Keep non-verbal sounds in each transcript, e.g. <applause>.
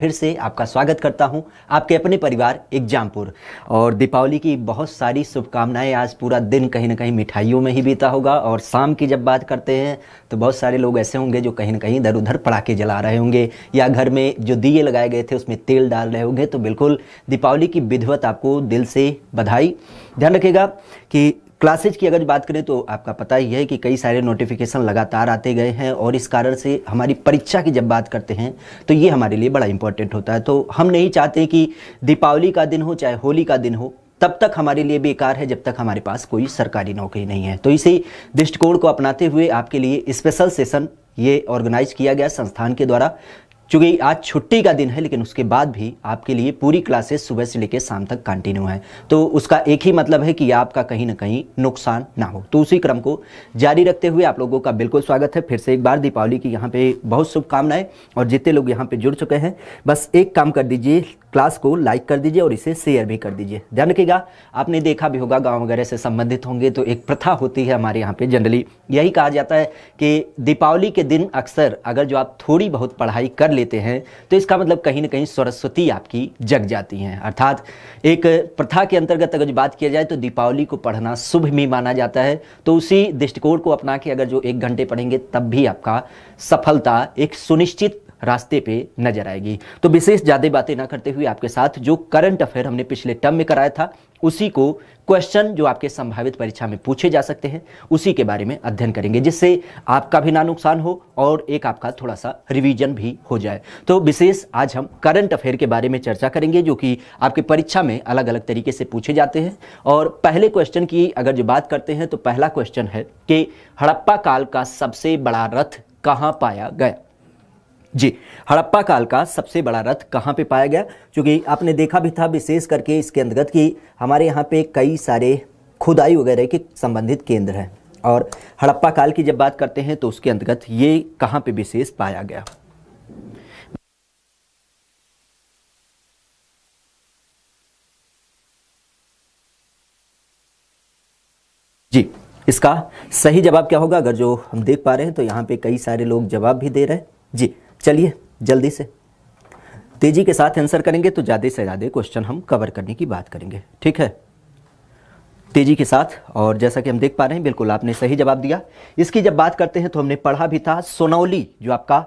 फिर से आपका स्वागत करता हूं आपके अपने परिवार एग्जामपुर और दीपावली की बहुत सारी शुभकामनाएं आज पूरा दिन कहीं ना कहीं मिठाइयों में ही बीता होगा और शाम की जब बात करते हैं तो बहुत सारे लोग ऐसे होंगे जो कहीं ना कहीं इधर उधर पड़ाके जला रहे होंगे या घर में जो दिए लगाए गए थे उसमें तेल डाल रहे होंगे तो बिल्कुल दीपावली की विधिवत आपको दिल से बधाई ध्यान रखेगा कि क्लासेज की अगर बात करें तो आपका पता ही है कि कई सारे नोटिफिकेशन लगातार आते गए हैं और इस कारण से हमारी परीक्षा की जब बात करते हैं तो ये हमारे लिए बड़ा इंपॉर्टेंट होता है तो हम नहीं चाहते कि दीपावली का दिन हो चाहे होली का दिन हो तब तक हमारे लिए बेकार है जब तक हमारे पास कोई सरकारी नौकरी नहीं है तो इसी दृष्टिकोण को अपनाते हुए आपके लिए स्पेशल सेशन ये ऑर्गेनाइज किया गया संस्थान के द्वारा चूँकि आज छुट्टी का दिन है लेकिन उसके बाद भी आपके लिए पूरी क्लासेस सुबह से लेकर शाम तक कंटिन्यू है तो उसका एक ही मतलब है कि आपका कहीं ना कहीं नुकसान ना हो तो उसी क्रम को जारी रखते हुए आप लोगों का बिल्कुल स्वागत है फिर से एक बार दीपावली की यहाँ पे बहुत शुभकामनाएं और जितने लोग यहाँ पे जुड़ चुके हैं बस एक काम कर दीजिए क्लास को लाइक कर दीजिए और इसे शेयर भी कर दीजिए ध्यान रखिएगा आपने देखा भी होगा गाँव वगैरह से संबंधित होंगे तो एक प्रथा होती है हमारे यहाँ पे जनरली यही कहा जाता है कि दीपावली के दिन अक्सर अगर जो आप थोड़ी बहुत पढ़ाई कर लेते हैं तो इसका मतलब कहीं ना कहीं सरस्वती आपकी जग जाती हैं अर्थात एक प्रथा के अंतर्गत अगर बात किया जाए तो दीपावली को पढ़ना शुभ भी माना जाता है तो उसी दृष्टिकोण को अपना के अगर जो एक घंटे पढ़ेंगे तब भी आपका सफलता एक सुनिश्चित रास्ते पे नजर आएगी तो विशेष ज़्यादा बातें ना करते हुए आपके साथ जो करंट अफेयर हमने पिछले टर्म में कराया था उसी को क्वेश्चन जो आपके संभावित परीक्षा में पूछे जा सकते हैं उसी के बारे में अध्ययन करेंगे जिससे आपका भी ना नुकसान हो और एक आपका थोड़ा सा रिवीजन भी हो जाए तो विशेष आज हम करंट अफेयर के बारे में चर्चा करेंगे जो कि आपके परीक्षा में अलग अलग तरीके से पूछे जाते हैं और पहले क्वेश्चन की अगर जो बात करते हैं तो पहला क्वेश्चन है कि हड़प्पा काल का सबसे बड़ा रथ कहाँ पाया गया जी हड़प्पा काल का सबसे बड़ा रथ कहाँ पे पाया गया क्योंकि आपने देखा भी था विशेष करके इसके अंतर्गत कि हमारे यहाँ पे कई सारे खुदाई वगैरह के संबंधित केंद्र हैं और हड़प्पा काल की जब बात करते हैं तो उसके अंतर्गत ये कहाँ पे विशेष पाया गया जी इसका सही जवाब क्या होगा अगर जो हम देख पा रहे हैं तो यहाँ पे कई सारे लोग जवाब भी दे रहे हैं जी चलिए जल्दी से तेज़ी के साथ आंसर करेंगे तो ज़्यादा से ज़्यादा क्वेश्चन हम कवर करने की बात करेंगे ठीक है तेज़ी के साथ और जैसा कि हम देख पा रहे हैं बिल्कुल आपने सही जवाब दिया इसकी जब बात करते हैं तो हमने पढ़ा भी था सोनौली जो आपका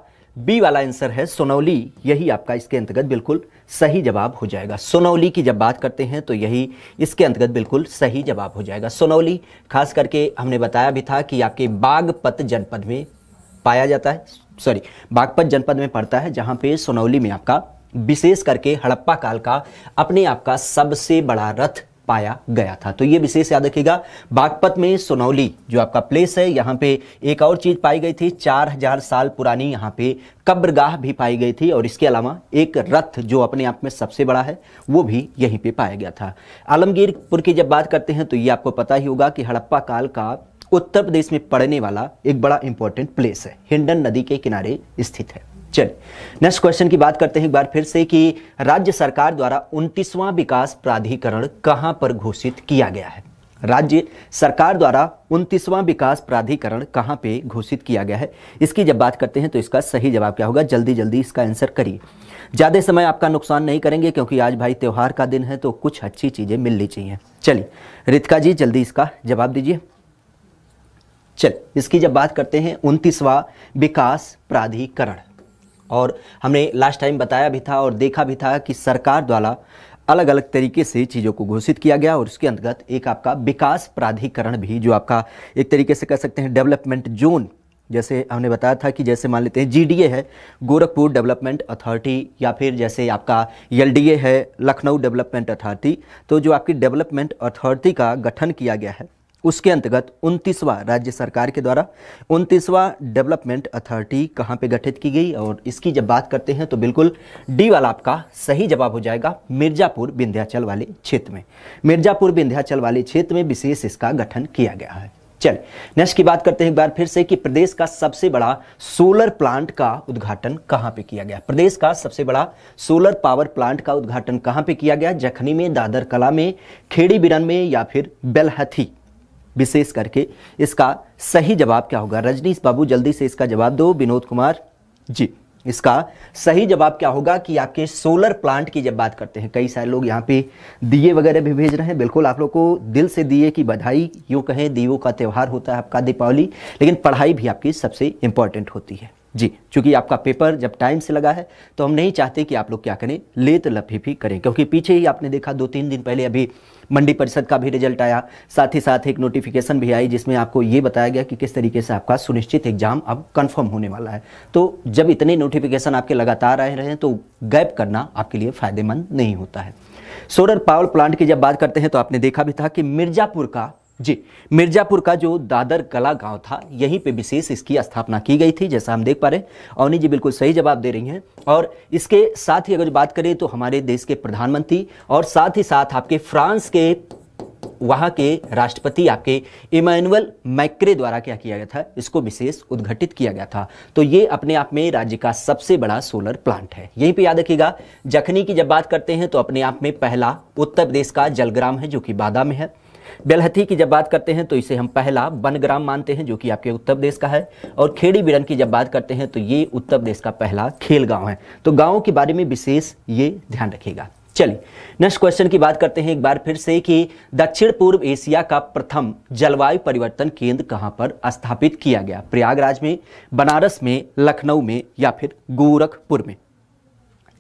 बी वाला आंसर है सोनौली यही आपका इसके अंतर्गत बिल्कुल सही जवाब हो जाएगा सोनौली की जब बात करते हैं तो यही इसके अंतर्गत बिल्कुल सही जवाब हो जाएगा सोनौली खास करके हमने बताया भी था कि आपके बागपत जनपद में पाया जाता है सॉरी बागपत जनपद में पड़ता है जहां पे सोनौली में आपका विशेष करके हड़प्पा काल का अपने आप का सबसे बड़ा रथ पाया गया था तो ये विशेष याद रखिएगा बागपत में सोनौली जो आपका प्लेस है यहाँ पे एक और चीज़ पाई गई थी 4000 साल पुरानी यहाँ पे कब्रगाह भी पाई गई थी और इसके अलावा एक रथ जो अपने आप में सबसे बड़ा है वो भी यहीं पे पाया गया था आलमगीरपुर की जब बात करते हैं तो ये आपको पता ही होगा कि हड़प्पा काल का उत्तर प्रदेश में पड़ने वाला एक बड़ा इंपॉर्टेंट प्लेस है हिंडन नदी के किनारे स्थित है चलिए नेक्स्ट क्वेश्चन की बात करते हैं एक बार फिर से कि राज्य सरकार द्वारा उनतीसवां विकास प्राधिकरण कहां पर घोषित किया गया है राज्य सरकार द्वारा उनतीसवां विकास प्राधिकरण कहां पे घोषित किया गया है इसकी जब बात करते हैं तो इसका सही जवाब क्या होगा जल्दी जल्दी इसका आंसर करिए ज़्यादा समय आपका नुकसान नहीं करेंगे क्योंकि आज भाई त्यौहार का दिन है तो कुछ अच्छी चीज़ें मिलनी चाहिए चलिए रितिका जी जल्दी इसका जवाब दीजिए चल इसकी जब बात करते हैं उनतीसवा विकास प्राधिकरण और हमने लास्ट टाइम बताया भी था और देखा भी था कि सरकार द्वारा अलग अलग तरीके से चीज़ों को घोषित किया गया और उसके अंतर्गत एक आपका विकास प्राधिकरण भी जो आपका एक तरीके से कह सकते हैं डेवलपमेंट जोन जैसे हमने बताया था कि जैसे मान लेते हैं जीडीए है गोरखपुर डेवलपमेंट अथॉरिटी या फिर जैसे आपका एलडीए है लखनऊ डेवलपमेंट अथॉरिटी तो जो आपकी डेवलपमेंट अथॉरिटी का गठन किया गया है उसके अंतर्गत उनतीसवां राज्य सरकार के द्वारा उनतीसवां डेवलपमेंट अथॉरिटी कहाँ पे गठित की गई और इसकी जब बात करते हैं तो बिल्कुल डी वाला आपका सही जवाब हो जाएगा मिर्जापुर विंध्याचल वाले क्षेत्र में मिर्जापुर विंध्याचल वाले क्षेत्र में विशेष इसका गठन किया गया है चलिए नेक्स्ट की बात करते हैं एक बार फिर से कि प्रदेश का सबसे बड़ा सोलर प्लांट का उद्घाटन कहां पे किया गया प्रदेश का सबसे बड़ा सोलर पावर प्लांट का उद्घाटन कहां पे किया गया जखनी में दादर कला में खेड़ी बिरन में या फिर बेलहथी विशेष करके इसका सही जवाब क्या होगा रजनीश बाबू जल्दी से इसका जवाब दो विनोद कुमार जी इसका सही जवाब क्या होगा कि आपके सोलर प्लांट की जब बात करते हैं कई सारे लोग यहाँ पे दिए वगैरह भी भेज रहे हैं बिल्कुल आप लोग को दिल से दिए की बधाई यूँ कहें दियो का त्यौहार होता है आपका दीपावली लेकिन पढ़ाई भी आपकी सबसे इंपॉर्टेंट होती है जी चूंकि आपका पेपर जब टाइम से लगा है तो हम नहीं चाहते कि आप लोग क्या करें लेत लफी भी करें क्योंकि पीछे ही आपने देखा दो तीन दिन पहले अभी मंडी परिषद का भी रिजल्ट आया साथ ही साथ एक नोटिफिकेशन भी आई जिसमें आपको ये बताया गया कि किस तरीके से आपका सुनिश्चित एग्जाम अब कन्फर्म होने वाला है तो जब इतने नोटिफिकेशन आपके लगातार आ रहे हैं तो गैप करना आपके लिए फ़ायदेमंद नहीं होता है सोलर पावर प्लांट की जब बात करते हैं तो आपने देखा भी था कि मिर्ज़ापुर का जी मिर्जापुर का जो दादर कला गांव था यहीं पे विशेष इसकी स्थापना की गई थी जैसा हम देख पा रहे हैं अवनी जी बिल्कुल सही जवाब दे रही हैं और इसके साथ ही अगर बात करें तो हमारे देश के प्रधानमंत्री और साथ ही साथ आपके फ्रांस के वहाँ के राष्ट्रपति आपके इमैनुअल मैक्रे द्वारा क्या किया गया था इसको विशेष उद्घाटित किया गया था तो ये अपने आप में राज्य का सबसे बड़ा सोलर प्लांट है यहीं पे याद रखिएगा जखनी की जब बात करते हैं तो अपने आप में पहला उत्तर प्रदेश का जलग्राम है जो कि बादा में है बेलहथी की जब बात करते हैं तो इसे हम पहला बनग्राम मानते हैं जो कि आपके उत्तर प्रदेश का है और खेड़ी बिरन की जब बात करते हैं तो ये उत्तर प्रदेश का पहला खेल गाँव है तो गाँव के बारे में विशेष ये ध्यान रखेगा चलिए नेक्स्ट क्वेश्चन की बात करते हैं एक बार फिर से कि दक्षिण पूर्व एशिया का प्रथम जलवायु परिवर्तन केंद्र कहां पर स्थापित किया गया प्रयागराज में बनारस में लखनऊ में या फिर गोरखपुर में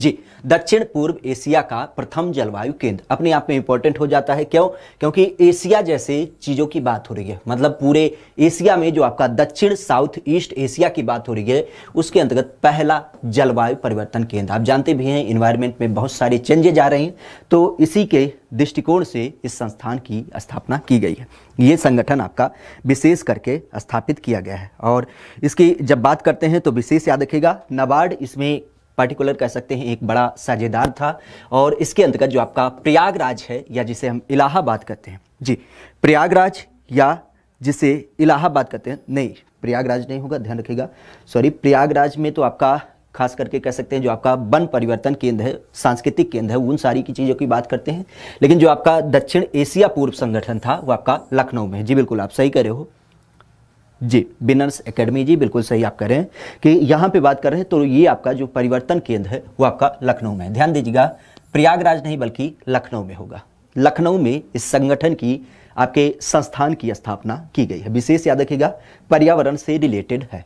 जी दक्षिण पूर्व एशिया का प्रथम जलवायु केंद्र अपने आप में इंपॉर्टेंट हो जाता है क्यों क्योंकि एशिया जैसे चीज़ों की बात हो रही है मतलब पूरे एशिया में जो आपका दक्षिण साउथ ईस्ट एशिया की बात हो रही है उसके अंतर्गत पहला जलवायु परिवर्तन केंद्र आप जानते भी हैं इन्वायरमेंट में बहुत सारे चेंजेज आ रहे हैं तो इसी के दृष्टिकोण से इस संस्थान की स्थापना की गई है ये संगठन आपका विशेष करके स्थापित किया गया है और इसकी जब बात करते हैं तो विशेष याद रखेगा नबार्ड इसमें पार्टिकुलर कह सकते हैं एक बड़ा साझेदार था और इसके अंतर्गत जो आपका प्रयागराज है या जिसे हम इलाहाबाद कहते हैं जी प्रयागराज या जिसे इलाहाबाद कहते हैं नहीं प्रयागराज नहीं होगा ध्यान रखिएगा सॉरी प्रयागराज में तो आपका खास करके कह सकते हैं जो आपका वन परिवर्तन केंद्र है सांस्कृतिक केंद्र है उन सारी की चीज़ों की बात करते हैं लेकिन जो आपका दक्षिण एशिया पूर्व संगठन था वो आपका लखनऊ में है जी बिल्कुल आप सही कह रहे हो जी बिनर्स एकेडमी जी बिल्कुल सही आप कह रहे हैं कि यहाँ पे बात कर रहे हैं तो ये आपका जो परिवर्तन केंद्र है वो आपका लखनऊ में है ध्यान दीजिएगा प्रयागराज नहीं बल्कि लखनऊ में होगा लखनऊ में इस संगठन की आपके संस्थान की स्थापना की गई है विशेष याद रखिएगा पर्यावरण से रिलेटेड है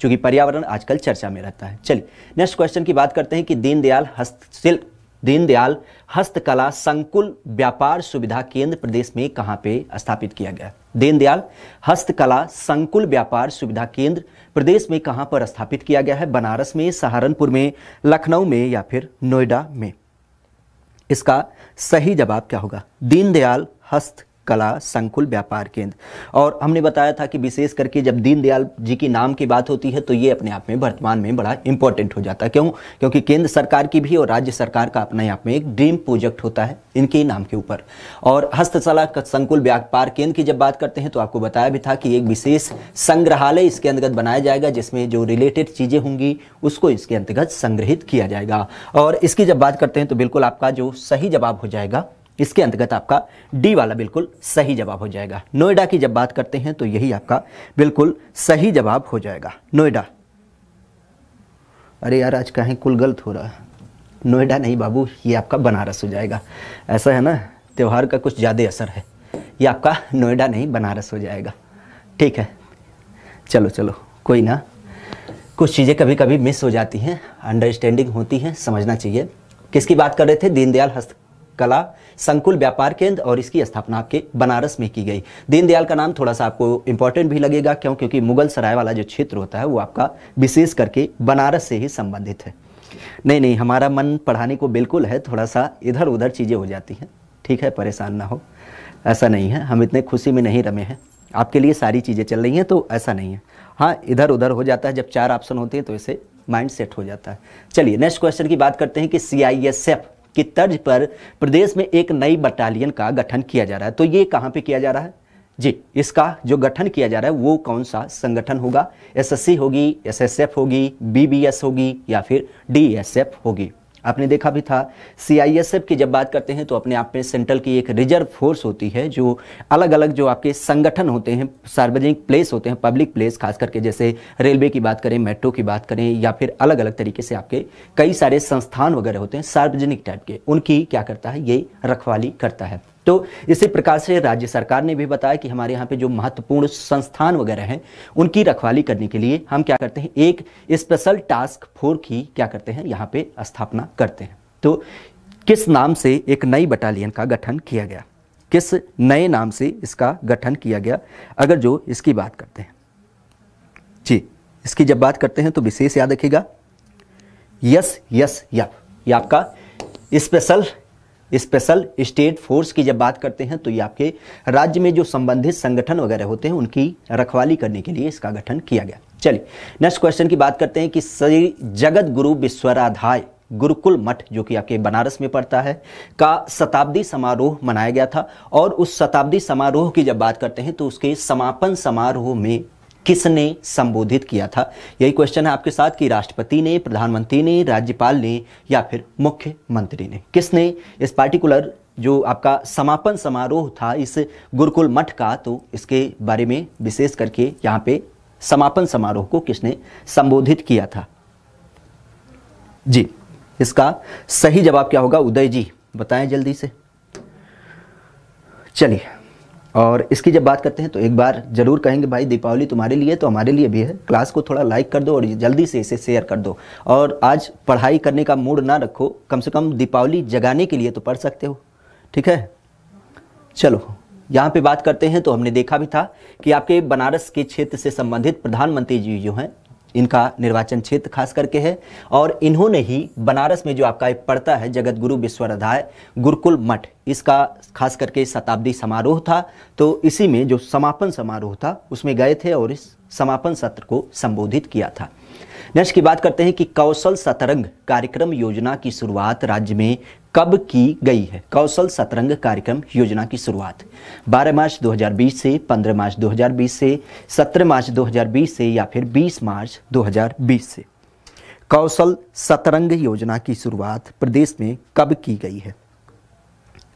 क्योंकि पर्यावरण आजकल चर्चा में रहता है चलिए नेक्स्ट क्वेश्चन की बात करते हैं कि दीनदयाल हस्तशिल्प दीनदयाल हस्तकला संकुल व्यापार सुविधा केंद्र प्रदेश में कहाँ पे स्थापित किया गया दीनदयाल हस्तकला संकुल व्यापार सुविधा केंद्र प्रदेश में कहां पर स्थापित किया गया है बनारस में सहारनपुर में लखनऊ में या फिर नोएडा में इसका सही जवाब क्या होगा दीनदयाल हस्त कला संकुल व्यापार केंद्र और हमने बताया था कि विशेष करके जब दीनदयाल जी के नाम की बात होती है तो ये अपने आप में वर्तमान में बड़ा इंपॉर्टेंट हो जाता है क्यों क्योंकि केंद्र सरकार की भी और राज्य सरकार का अपने आप में एक ड्रीम प्रोजेक्ट होता है इनके नाम के ऊपर और हस्तकला संकुल व्यापार केंद्र की जब बात करते हैं तो आपको बताया भी था कि एक विशेष संग्रहालय इसके अंतर्गत बनाया जाएगा जिसमें जो रिलेटेड चीज़ें होंगी उसको इसके अंतर्गत संग्रहित किया जाएगा और इसकी जब बात करते हैं तो बिल्कुल आपका जो सही जवाब हो जाएगा इसके अंतर्गत आपका डी वाला बिल्कुल सही जवाब हो जाएगा नोएडा की जब बात करते हैं तो यही आपका बिल्कुल सही जवाब हो जाएगा नोएडा अरे यार आज कहें कुल गलत हो रहा है नोएडा नहीं बाबू ये आपका बनारस हो जाएगा ऐसा है ना त्यौहार का कुछ ज़्यादा असर है ये आपका नोएडा नहीं बनारस हो जाएगा ठीक है चलो चलो कोई ना कुछ चीज़ें कभी कभी मिस हो जाती हैं अंडरस्टैंडिंग होती हैं समझना चाहिए किसकी बात कर रहे थे दीनदयाल हस्तकला संकुल व्यापार केंद्र और इसकी स्थापना आपके बनारस में की गई दीनदयाल का नाम थोड़ा सा आपको इंपॉर्टेंट भी लगेगा क्यों क्योंकि मुगल सराय वाला जो क्षेत्र होता है वो आपका विशेष करके बनारस से ही संबंधित है नहीं नहीं हमारा मन पढ़ाने को बिल्कुल है थोड़ा सा इधर उधर चीज़ें हो जाती हैं ठीक है परेशान ना हो ऐसा नहीं है हम इतने खुशी में नहीं रमे हैं आपके लिए सारी चीज़ें चल रही हैं तो ऐसा नहीं है हाँ इधर उधर हो जाता है जब चार ऑप्शन होते हैं तो इसे माइंड सेट हो जाता है चलिए नेक्स्ट क्वेश्चन की बात करते हैं कि सी आई एस एफ की तर्ज पर प्रदेश में एक नई बटालियन का गठन किया जा रहा है तो ये कहाँ पे किया जा रहा है जी इसका जो गठन किया जा रहा है वो कौन सा संगठन होगा एसएससी होगी एसएसएफ होगी बीबीएस होगी या फिर डीएसएफ होगी आपने देखा भी था सीआईएसएफ की जब बात करते हैं तो अपने आप में सेंट्रल की एक रिजर्व फोर्स होती है जो अलग अलग जो आपके संगठन होते हैं सार्वजनिक प्लेस होते हैं पब्लिक प्लेस खास करके जैसे रेलवे की बात करें मेट्रो की बात करें या फिर अलग अलग तरीके से आपके कई सारे संस्थान वगैरह होते हैं सार्वजनिक टाइप के उनकी क्या करता है ये रखवाली करता है तो इसी प्रकार से राज्य सरकार ने भी बताया कि हमारे यहाँ पे जो महत्वपूर्ण संस्थान वगैरह हैं उनकी रखवाली करने के लिए हम क्या करते हैं एक स्पेशल टास्क फोर्स की क्या करते हैं यहाँ पे स्थापना करते हैं तो किस नाम से एक नई बटालियन का गठन किया गया किस नए नाम से इसका गठन किया गया अगर जो इसकी बात करते हैं जी इसकी जब बात करते हैं तो विशेष याद रखिएगा यस यस या ये आपका स्पेशल स्पेशल स्टेट फोर्स की जब बात करते हैं तो ये आपके राज्य में जो संबंधित संगठन वगैरह होते हैं उनकी रखवाली करने के लिए इसका गठन किया गया चलिए नेक्स्ट क्वेश्चन की बात करते हैं कि श्री जगत गुरु विश्वराधाय गुरुकुल मठ जो कि आपके बनारस में पड़ता है का शताब्दी समारोह मनाया गया था और उस शताब्दी समारोह की जब बात करते हैं तो उसके समापन समारोह में किसने संबोधित किया था यही क्वेश्चन है आपके साथ कि राष्ट्रपति ने प्रधानमंत्री ने राज्यपाल ने या फिर मुख्यमंत्री ने किसने इस पार्टिकुलर जो आपका समापन समारोह था इस गुरुकुल मठ का तो इसके बारे में विशेष करके यहाँ पे समापन समारोह को किसने संबोधित किया था जी इसका सही जवाब क्या होगा उदय जी बताएं जल्दी से चलिए और इसकी जब बात करते हैं तो एक बार ज़रूर कहेंगे भाई दीपावली तुम्हारे लिए तो हमारे लिए भी है क्लास को थोड़ा लाइक कर दो और जल्दी से इसे शेयर कर दो और आज पढ़ाई करने का मूड ना रखो कम से कम दीपावली जगाने के लिए तो पढ़ सकते हो ठीक है चलो यहाँ पे बात करते हैं तो हमने देखा भी था कि आपके बनारस के क्षेत्र से संबंधित प्रधानमंत्री जी जो हैं इनका निर्वाचन क्षेत्र खास करके है और इन्होंने ही बनारस में जो आपका एक पड़ता है जगत गुरु विश्वराधाय गुरुकुल मठ इसका खास करके शताब्दी समारोह था तो इसी में जो समापन समारोह था उसमें गए थे और इस समापन सत्र को संबोधित किया था नेक्स्ट की बात करते हैं कि कौशल सतरंग कार्यक्रम योजना की शुरुआत राज्य में कब की गई है कौशल सतरंग कार्यक्रम योजना की शुरुआत 12 मार्च 2020 से 15 मार्च 2020 से 17 मार्च 2020 से या फिर 20 मार्च 2020 से कौशल सतरंग योजना की शुरुआत प्रदेश में कब की गई है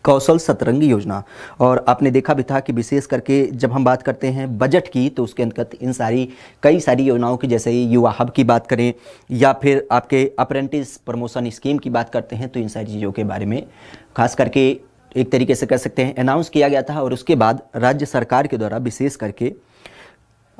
कौशल सतरंगी योजना और आपने देखा भी था कि विशेष करके जब हम बात करते हैं बजट की तो उसके अंतर्गत इन सारी कई सारी योजनाओं की जैसे युवा हब की बात करें या फिर आपके अप्रेंटिस प्रमोशन स्कीम की बात करते हैं तो इन सारी चीज़ों के बारे में खास करके एक तरीके से कह सकते हैं अनाउंस किया गया था और उसके बाद राज्य सरकार के द्वारा विशेष करके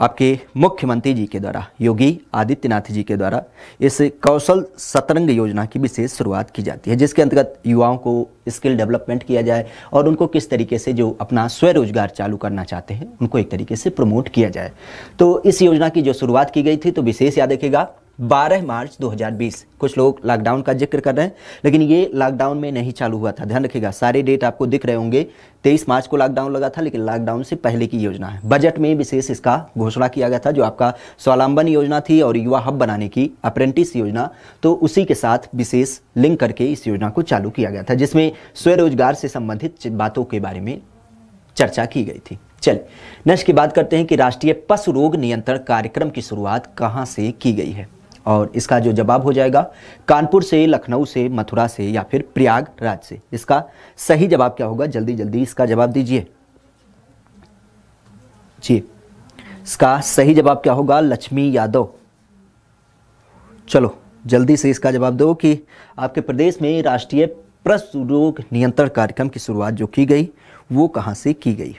आपके मुख्यमंत्री जी के द्वारा योगी आदित्यनाथ जी के द्वारा इस कौशल सतरंग योजना की विशेष शुरुआत की जाती है जिसके अंतर्गत युवाओं को स्किल डेवलपमेंट किया जाए और उनको किस तरीके से जो अपना स्वरोजगार चालू करना चाहते हैं उनको एक तरीके से प्रमोट किया जाए तो इस योजना की जो शुरुआत की गई थी तो विशेष याद रखेगा 12 मार्च 2020 कुछ लोग लॉकडाउन का जिक्र कर रहे हैं लेकिन ये लॉकडाउन में नहीं चालू हुआ था ध्यान रखिएगा सारे डेट आपको दिख रहे होंगे 23 मार्च को लॉकडाउन लगा था लेकिन लॉकडाउन से पहले की योजना है बजट में विशेष इसका घोषणा किया गया था जो आपका स्वावलंबन योजना थी और युवा हब बनाने की अप्रेंटिस योजना तो उसी के साथ विशेष लिंक करके इस योजना को चालू किया गया था जिसमें स्वरोजगार से संबंधित बातों के बारे में चर्चा की गई थी चल नेक्स्ट की बात करते हैं कि राष्ट्रीय पशु रोग नियंत्रण कार्यक्रम की शुरुआत कहाँ से की गई है और इसका जो जवाब हो जाएगा कानपुर से लखनऊ से मथुरा से या फिर प्रयागराज से इसका सही जवाब क्या होगा जल्दी जल्दी इसका जवाब दीजिए जी इसका सही जवाब क्या होगा लक्ष्मी यादव चलो जल्दी से इसका जवाब दो कि आपके प्रदेश में राष्ट्रीय प्रस रोग नियंत्रण कार्यक्रम की शुरुआत जो की गई वो कहाँ से की गई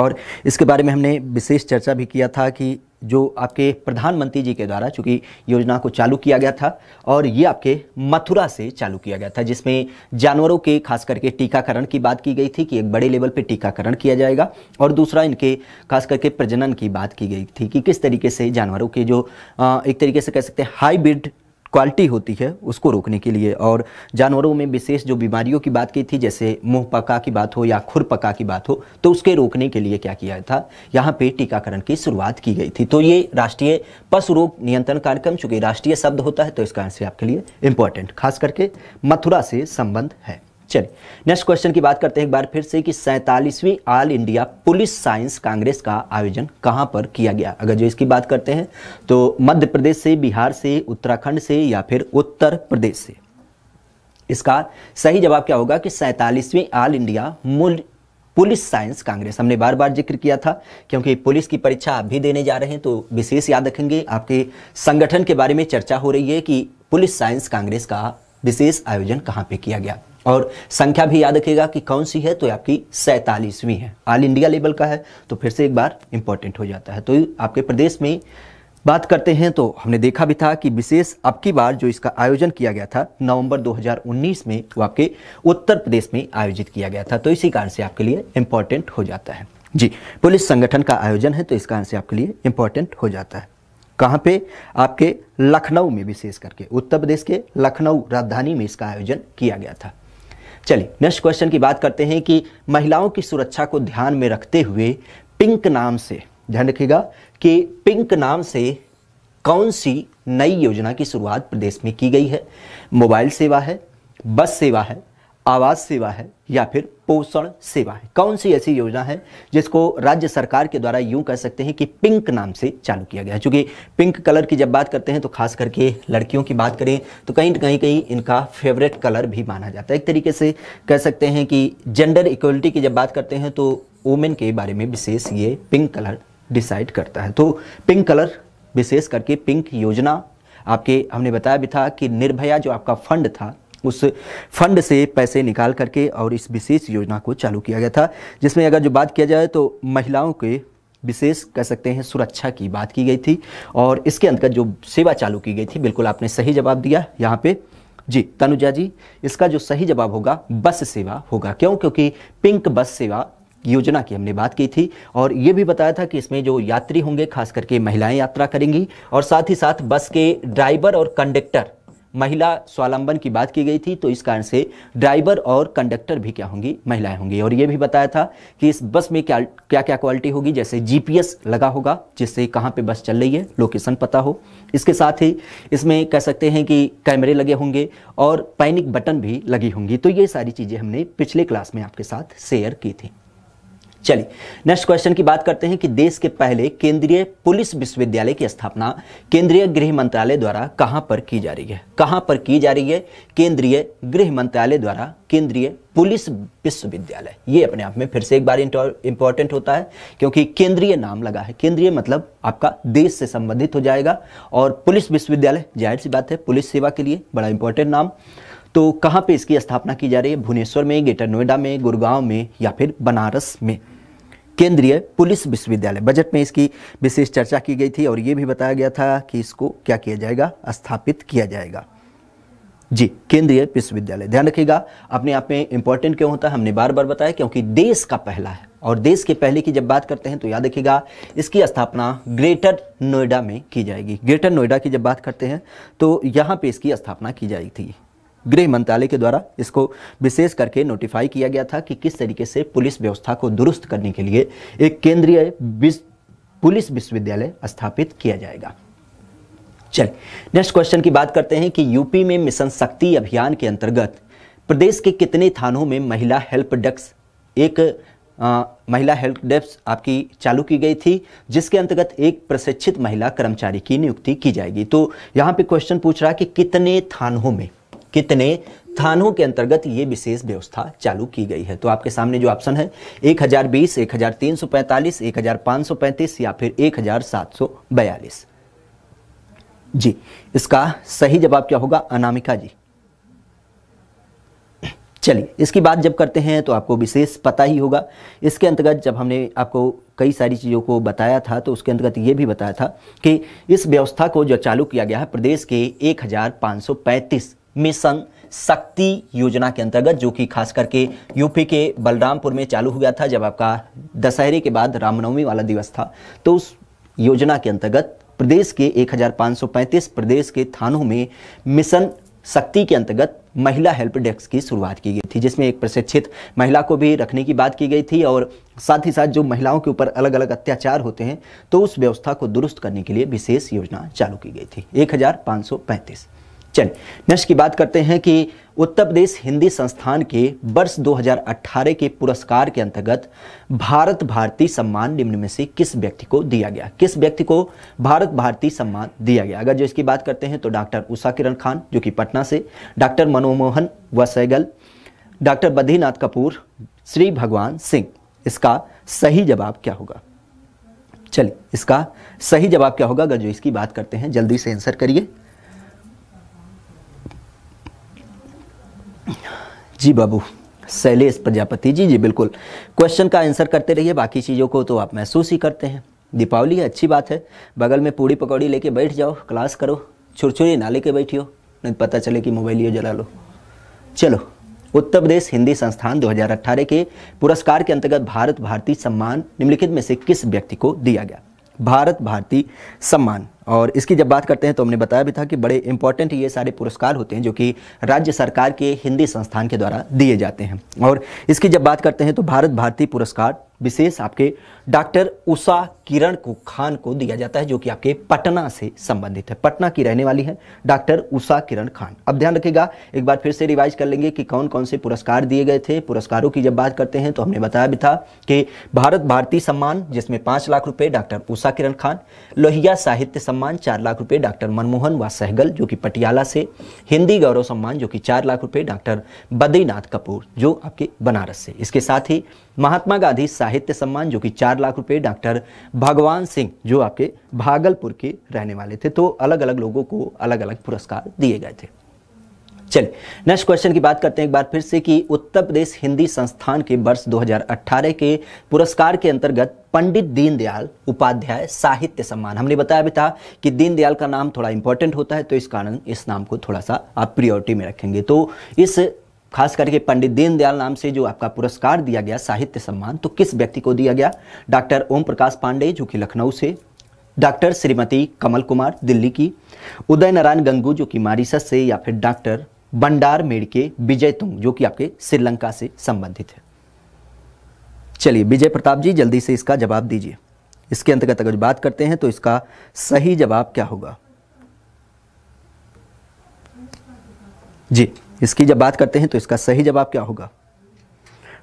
और इसके बारे में हमने विशेष चर्चा भी किया था कि जो आपके प्रधानमंत्री जी के द्वारा चूँकि योजना को चालू किया गया था और ये आपके मथुरा से चालू किया गया था जिसमें जानवरों के खास करके टीकाकरण की बात की गई थी कि एक बड़े लेवल पे टीकाकरण किया जाएगा और दूसरा इनके खास करके प्रजनन की बात की गई थी कि किस तरीके से जानवरों के जो एक तरीके से कह सकते हैं हाईब्रिड क्वालिटी होती है उसको रोकने के लिए और जानवरों में विशेष जो बीमारियों की बात की थी जैसे मुँह पका की बात हो या खुर पका की बात हो तो उसके रोकने के लिए क्या किया था यहाँ पे टीकाकरण की शुरुआत की गई थी तो ये राष्ट्रीय पशु रोग नियंत्रण कार्यक्रम चूँकि राष्ट्रीय शब्द होता है तो इसका आंसर आपके लिए इम्पोर्टेंट खास करके मथुरा से संबंध है चलिए नेक्स्ट क्वेश्चन की बात करते हैं एक बार फिर से कि सैंतालीसवीं all India police science congress का आयोजन कहाँ पर किया गया अगर जो इसकी बात करते हैं तो मध्य प्रदेश से बिहार से उत्तराखंड से या फिर उत्तर प्रदेश से इसका सही जवाब क्या होगा कि सैंतालीसवीं ऑल इंडिया मूल पुलिस साइंस कांग्रेस हमने बार बार जिक्र किया था क्योंकि पुलिस की परीक्षा आप भी देने जा रहे हैं तो विशेष याद रखेंगे आपके संगठन के बारे में चर्चा हो रही है कि पुलिस साइंस कांग्रेस का विशेष आयोजन कहाँ पे किया गया और संख्या भी याद रखिएगा कि कौन सी है तो आपकी सैंतालीसवीं है ऑल इंडिया लेवल का है तो फिर से एक बार इंपॉर्टेंट हो जाता है तो आपके प्रदेश में बात करते हैं तो हमने देखा भी था कि विशेष अब की बार जो इसका आयोजन किया गया था नवंबर 2019 में वो आपके उत्तर प्रदेश में आयोजित किया गया था तो इसी कारण से आपके लिए इंपॉर्टेंट हो जाता है जी पुलिस संगठन का आयोजन है तो इस कारण से आपके लिए इम्पोर्टेंट हो जाता है कहाँ पे आपके लखनऊ में विशेष करके उत्तर प्रदेश के लखनऊ राजधानी में इसका आयोजन किया गया था चलिए नेक्स्ट क्वेश्चन की बात करते हैं कि महिलाओं की सुरक्षा को ध्यान में रखते हुए पिंक नाम से ध्यान रखिएगा कि पिंक नाम से कौन सी नई योजना की शुरुआत प्रदेश में की गई है मोबाइल सेवा है बस सेवा है आवास सेवा है या फिर पोषण सेवा है कौन सी ऐसी योजना है जिसको राज्य सरकार के द्वारा यूं कह सकते हैं कि पिंक नाम से चालू किया गया है चूँकि पिंक कलर की जब बात करते हैं तो खास करके लड़कियों की बात करें तो कहीं ना कहीं कहीं इनका फेवरेट कलर भी माना जाता है एक तरीके से कह सकते हैं कि जेंडर इक्वलिटी की जब बात करते हैं तो वोमेन के बारे में विशेष ये पिंक कलर डिसाइड करता है तो पिंक कलर विशेष करके पिंक योजना आपके हमने बताया भी था कि निर्भया जो आपका फंड था उस फंड से पैसे निकाल करके और इस विशेष योजना को चालू किया गया था जिसमें अगर जो बात किया जाए तो महिलाओं के विशेष कह सकते हैं सुरक्षा की बात की गई थी और इसके अंतर्गत जो सेवा चालू की गई थी बिल्कुल आपने सही जवाब दिया यहाँ पे जी तनुजा जी इसका जो सही जवाब होगा बस सेवा होगा क्यों क्योंकि पिंक बस सेवा योजना की हमने बात की थी और ये भी बताया था कि इसमें जो यात्री होंगे खास करके महिलाएं यात्रा करेंगी और साथ ही साथ बस के ड्राइवर और कंडक्टर महिला स्वालंबन की बात की गई थी तो इस कारण से ड्राइवर और कंडक्टर भी क्या होंगी महिलाएं होंगी और ये भी बताया था कि इस बस में क्या क्या क्या क्वालिटी होगी जैसे जीपीएस लगा होगा जिससे कहाँ पे बस चल रही है लोकेशन पता हो इसके साथ ही इसमें कह सकते हैं कि कैमरे लगे होंगे और पैनिक बटन भी लगी होंगी तो ये सारी चीज़ें हमने पिछले क्लास में आपके साथ शेयर की थी चलिए नेक्स्ट क्वेश्चन की बात करते हैं कि देश के पहले केंद्रीय पुलिस विश्वविद्यालय की स्थापना केंद्रीय गृह मंत्रालय द्वारा कहां पर की जा रही है कहां पर की जा रही है केंद्रीय गृह मंत्रालय द्वारा केंद्रीय पुलिस विश्वविद्यालय ये अपने आप में फिर से एक बार इंपॉर्टेंट होता है क्योंकि केंद्रीय नाम लगा है केंद्रीय मतलब आपका देश से संबंधित हो जाएगा और पुलिस विश्वविद्यालय जाहिर सी बात है पुलिस सेवा के लिए बड़ा इंपॉर्टेंट नाम तो कहां पे इसकी स्थापना की जा रही है भुवनेश्वर में ग्रेटर नोएडा में गुड़गांव में या फिर बनारस में केंद्रीय पुलिस विश्वविद्यालय बजट में इसकी विशेष चर्चा की गई थी और ये भी बताया गया था कि इसको क्या किया जाएगा स्थापित किया जाएगा जी केंद्रीय विश्वविद्यालय ध्यान रखिएगा अपने आप में इंपॉर्टेंट क्यों होता है हमने बार बार बताया क्योंकि देश का पहला है और देश के पहले की जब बात करते हैं तो याद रखिएगा इसकी स्थापना ग्रेटर नोएडा में की जाएगी ग्रेटर नोएडा की जब बात करते हैं तो यहाँ पे इसकी स्थापना की जाएगी गृह मंत्रालय के द्वारा इसको विशेष करके नोटिफाई किया गया था कि किस तरीके से पुलिस व्यवस्था को दुरुस्त करने के लिए एक केंद्रीय पुलिस विश्वविद्यालय स्थापित किया जाएगा चलिए नेक्स्ट क्वेश्चन की बात करते हैं कि यूपी में मिशन शक्ति अभियान के अंतर्गत प्रदेश के कितने थानों में महिला हेल्प डेस्क एक आ, महिला हेल्प डेस्क आपकी चालू की गई थी जिसके अंतर्गत एक प्रशिक्षित महिला कर्मचारी की नियुक्ति की जाएगी तो यहाँ पे क्वेश्चन पूछ रहा है कि कितने थानों में कितने थानों के अंतर्गत ये विशेष व्यवस्था चालू की गई है तो आपके सामने जो ऑप्शन है 1020, 1345, 1535 या फिर 1742 जी इसका सही जवाब क्या होगा अनामिका जी चलिए इसकी बात जब करते हैं तो आपको विशेष पता ही होगा इसके अंतर्गत जब हमने आपको कई सारी चीज़ों को बताया था तो उसके अंतर्गत ये भी बताया था कि इस व्यवस्था को जो चालू किया गया है प्रदेश के 1535 मिशन शक्ति योजना के अंतर्गत जो कि खास करके यूपी के बलरामपुर में चालू हो गया था जब आपका दशहरे के बाद रामनवमी वाला दिवस था तो उस योजना के अंतर्गत प्रदेश के 1535 प्रदेश के थानों में मिशन शक्ति के अंतर्गत महिला हेल्प डेस्क की शुरुआत की गई थी जिसमें एक प्रशिक्षित महिला को भी रखने की बात की गई थी और साथ ही साथ जो महिलाओं के ऊपर अलग अलग अत्याचार होते हैं तो उस व्यवस्था को दुरुस्त करने के लिए विशेष योजना चालू की गई थी एक चलिए नेक्स्ट की बात करते हैं कि उत्तर प्रदेश हिंदी संस्थान के वर्ष 2018 के पुरस्कार के अंतर्गत भारत भारती सम्मान निम्न में से किस व्यक्ति को दिया गया किस व्यक्ति को भारत भारती सम्मान दिया गया अगर जो इसकी बात करते हैं तो डॉक्टर उषा किरण खान जो कि पटना से डॉक्टर व वसैगल डॉक्टर बद्रीनाथ कपूर श्री भगवान सिंह इसका सही जवाब क्या होगा चलिए इसका सही जवाब क्या होगा अगर जो इसकी बात करते हैं जल्दी से आंसर करिए जी बाबू शैलेश प्रजापति जी जी बिल्कुल क्वेश्चन का आंसर करते रहिए बाकी चीज़ों को तो आप महसूस ही करते हैं दीपावली अच्छी बात है बगल में पूड़ी पकौड़ी लेके बैठ जाओ क्लास करो छुरछुरी ना लेके बैठियो नहीं तो पता चले कि मोबाइल ये जला लो चलो उत्तर प्रदेश हिंदी संस्थान 2018 के पुरस्कार के अंतर्गत भारत भारती सम्मान निम्नलिखित में से किस व्यक्ति को दिया गया भारत भारती सम्मान और इसकी जब बात करते हैं तो हमने बताया भी था कि बड़े इंपॉर्टेंट ये सारे पुरस्कार होते हैं जो कि राज्य सरकार के हिंदी संस्थान के द्वारा दिए जाते हैं और इसकी जब बात करते हैं तो भारत भारती पुरस्कार विशेष आपके डॉक्टर उषा किरण को खान को दिया जाता है जो कि आपके पटना से संबंधित है पटना की रहने वाली है डॉक्टर उषा किरण खान अब ध्यान रखिएगा एक बार फिर से रिवाइज कर लेंगे कि कौन कौन से पुरस्कार दिए गए थे पुरस्कारों की जब बात करते हैं तो हमने बताया भी था कि भारत भारती सम्मान जिसमें पाँच लाख रुपये डॉक्टर उषा किरण खान लोहिया साहित्य सम्मान चार लाख रुपये डॉक्टर मनमोहन व सहगल जो कि पटियाला से हिंदी गौरव सम्मान जो कि चार लाख रुपये डॉक्टर बद्रीनाथ कपूर जो आपके बनारस से इसके साथ ही महात्मा गांधी साहित्य सम्मान जो कि चार चार लाख रुपए डॉक्टर भगवान सिंह जो आपके भागलपुर के रहने वाले थे तो अलग अलग लोगों को अलग अलग पुरस्कार दिए गए थे चलिए नेक्स्ट क्वेश्चन की बात करते हैं एक बार फिर से कि उत्तर प्रदेश हिंदी संस्थान के वर्ष 2018 के पुरस्कार के अंतर्गत पंडित दीनदयाल उपाध्याय साहित्य सम्मान हमने बताया भी था कि दीनदयाल का नाम थोड़ा इंपॉर्टेंट होता है तो इस कारण इस नाम को थोड़ा सा आप प्रियोरिटी में रखेंगे तो इस खास करके पंडित दीनदयाल नाम से जो आपका पुरस्कार दिया गया साहित्य सम्मान तो किस व्यक्ति को दिया गया डॉक्टर ओम प्रकाश पांडे जो कि लखनऊ से डॉक्टर श्रीमती कमल कुमार दिल्ली की उदय नारायण गंगू जो कि मारिसस से या फिर डॉक्टर बंडार मेड़के विजय तुंग जो कि आपके श्रीलंका से संबंधित है चलिए विजय प्रताप जी जल्दी से इसका जवाब दीजिए इसके अंतर्गत अगर बात करते हैं तो इसका सही जवाब क्या होगा जी इसकी जब बात करते हैं तो इसका सही जवाब क्या होगा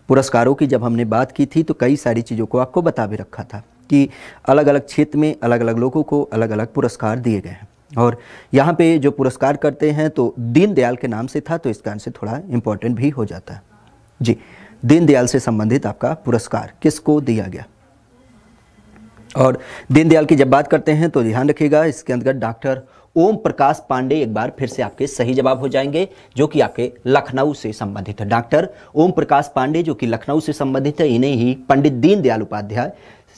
पुरस्कारों की जब हमने बात की थी तो कई सारी चीज़ों को आपको बता भी रखा था कि अलग अलग क्षेत्र में अलग अलग लोगों को अलग अलग पुरस्कार दिए गए हैं और यहाँ पे जो पुरस्कार करते हैं तो दीनदयाल के नाम से था तो इसका आंसर थोड़ा इम्पोर्टेंट भी हो जाता है जी दीनदयाल से संबंधित आपका पुरस्कार किसको दिया गया और दीनदयाल की जब बात करते हैं तो ध्यान रखिएगा इसके अंतर्गत डॉक्टर ओम प्रकाश पांडे एक बार फिर से आपके सही जवाब हो जाएंगे जो कि आपके लखनऊ से संबंधित है डॉक्टर ओम प्रकाश पांडे जो कि लखनऊ से संबंधित है इन्हें ही पंडित दीनदयाल उपाध्याय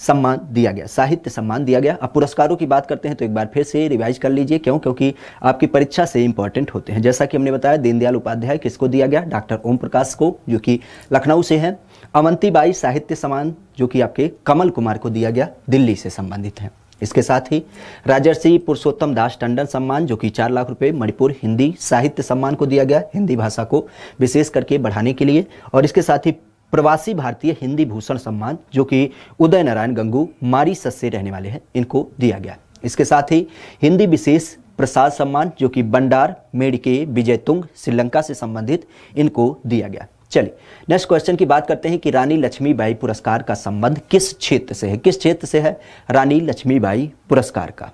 सम्मान दिया गया साहित्य सम्मान दिया गया अब पुरस्कारों की बात करते हैं तो एक बार फिर से रिवाइज कर लीजिए क्यों क्योंकि आपकी परीक्षा से इंपॉर्टेंट होते हैं जैसा कि हमने बताया दीनदयाल उपाध्याय किसको दिया गया डॉक्टर ओम प्रकाश को जो कि लखनऊ से हैं अवंतीबाई साहित्य सम्मान जो कि आपके कमल कुमार को दिया गया दिल्ली से संबंधित हैं इसके साथ ही राजर्षि पुरुषोत्तम दास टंडन सम्मान जो कि चार लाख रुपए मणिपुर हिंदी साहित्य सम्मान को दिया गया हिंदी भाषा को विशेष करके बढ़ाने के लिए और इसके साथ ही प्रवासी भारतीय हिंदी भूषण सम्मान जो कि उदय नारायण गंगू मारी से रहने वाले हैं इनको दिया गया इसके साथ ही हिंदी विशेष प्रसाद सम्मान जो कि बंडार मेड़के तुंग श्रीलंका से संबंधित इनको दिया गया चलिए नेक्स्ट क्वेश्चन की बात करते हैं कि रानी लक्ष्मीबाई पुरस्कार का संबंध किस क्षेत्र से है किस क्षेत्र से है रानी लक्ष्मीबाई पुरस्कार का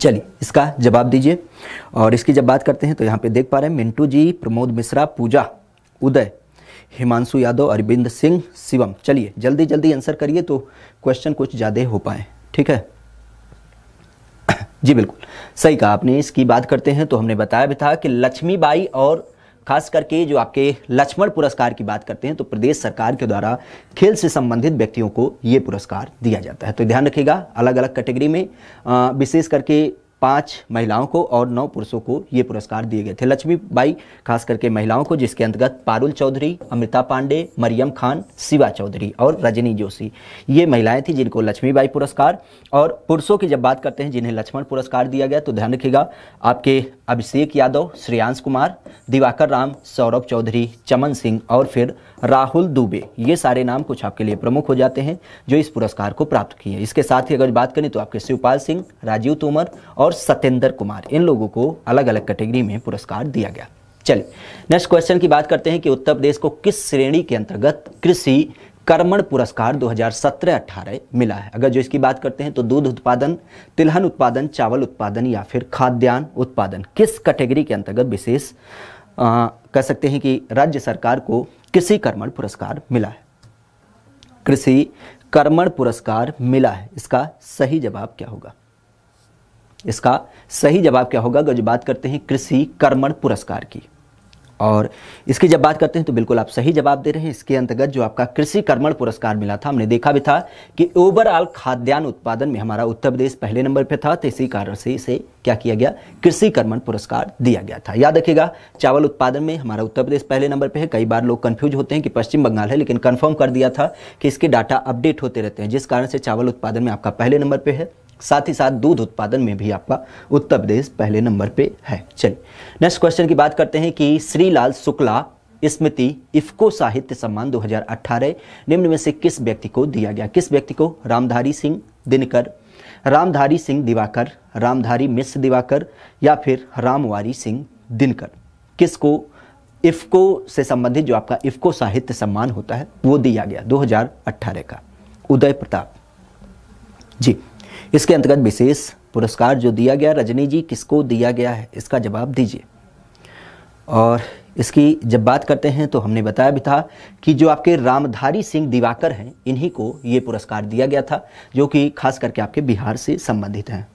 चलिए इसका जवाब दीजिए और इसकी जब बात करते हैं तो यहाँ पे देख पा रहे हैं मिंटू जी प्रमोद मिश्रा पूजा उदय हिमांशु यादव अरविंद सिंह शिवम चलिए जल्दी जल्दी आंसर करिए तो क्वेश्चन कुछ ज़्यादा हो पाए ठीक है <coughs> जी बिल्कुल सही कहा आपने इसकी बात करते हैं तो हमने बताया भी था कि लक्ष्मीबाई और खास करके जो आपके लक्ष्मण पुरस्कार की बात करते हैं तो प्रदेश सरकार के द्वारा खेल से संबंधित व्यक्तियों को ये पुरस्कार दिया जाता है तो ध्यान रखिएगा अलग अलग कैटेगरी में विशेष करके पाँच महिलाओं को और नौ पुरुषों को ये पुरस्कार दिए गए थे लक्ष्मी बाई खास करके महिलाओं को जिसके अंतर्गत पारुल चौधरी अमृता पांडे मरियम खान शिवा चौधरी और रजनी जोशी ये महिलाएं थी जिनको लक्ष्मी बाई पुरस्कार और पुरुषों की जब बात करते हैं जिन्हें लक्ष्मण पुरस्कार दिया गया तो ध्यान रखिएगा आपके अभिषेक यादव श्रेयांश कुमार दिवाकर राम सौरभ चौधरी चमन सिंह और फिर राहुल दुबे ये सारे नाम कुछ आपके लिए प्रमुख हो जाते हैं जो इस पुरस्कार को प्राप्त किए इसके साथ ही अगर बात करें तो आपके शिवपाल सिंह राजीव तोमर और सत्येंद्र कुमार इन लोगों को अलग अलग कैटेगरी में पुरस्कार दिया गया चलिए नेक्स्ट क्वेश्चन की बात करते हैं कि उत्तर प्रदेश को किस श्रेणी के अंतर्गत कृषि कर्मण पुरस्कार 2017-18 मिला है अगर जो इसकी बात करते हैं तो दूध उत्पादन तिलहन उत्पादन चावल उत्पादन या फिर खाद्यान्न उत्पादन किस कैटेगरी के अंतर्गत विशेष कह सकते हैं कि राज्य सरकार को कृषि कर्मण पुरस्कार मिला है कृषि कर्मण पुरस्कार मिला है इसका सही जवाब क्या होगा इसका सही जवाब क्या होगा अगर जो बात करते हैं कृषि कर्मण पुरस्कार की और इसकी जब बात करते हैं तो बिल्कुल आप सही जवाब दे रहे हैं इसके अंतर्गत जो आपका कृषि कर्मण पुरस्कार मिला था हमने देखा भी था कि ओवरऑल खाद्यान्न उत्पादन में हमारा उत्तर प्रदेश पहले नंबर पर था तो इसी कारण से इसे क्या किया गया कृषि कर्मण पुरस्कार दिया गया था याद रखिएगा चावल उत्पादन में हमारा उत्तर प्रदेश पहले नंबर पर है कई बार लोग कन्फ्यूज होते हैं कि पश्चिम बंगाल है लेकिन कन्फर्म कर दिया था कि इसके डाटा अपडेट होते रहते हैं जिस कारण से चावल उत्पादन में आपका पहले नंबर पर है साथ ही साथ दूध उत्पादन में भी आपका उत्तर प्रदेश पहले नंबर पे है चलिए नेक्स्ट क्वेश्चन की बात करते हैं कि श्रीलाल शुक्ला स्मृति इफ्को साहित्य सम्मान 2018 निम्न में से किस व्यक्ति को दिया गया किस व्यक्ति को रामधारी सिंह दिनकर रामधारी सिंह दिवाकर रामधारी मिश्र दिवाकर या फिर रामवारी सिंह दिनकर किसको इफ्को से संबंधित जो आपका इफ्को साहित्य सम्मान होता है वो दिया गया 2018 का उदय प्रताप जी इसके अंतर्गत विशेष पुरस्कार जो दिया गया रजनी जी किसको दिया गया है इसका जवाब दीजिए और इसकी जब बात करते हैं तो हमने बताया भी था कि जो आपके रामधारी सिंह दिवाकर हैं इन्हीं को ये पुरस्कार दिया गया था जो कि खास करके आपके बिहार से संबंधित हैं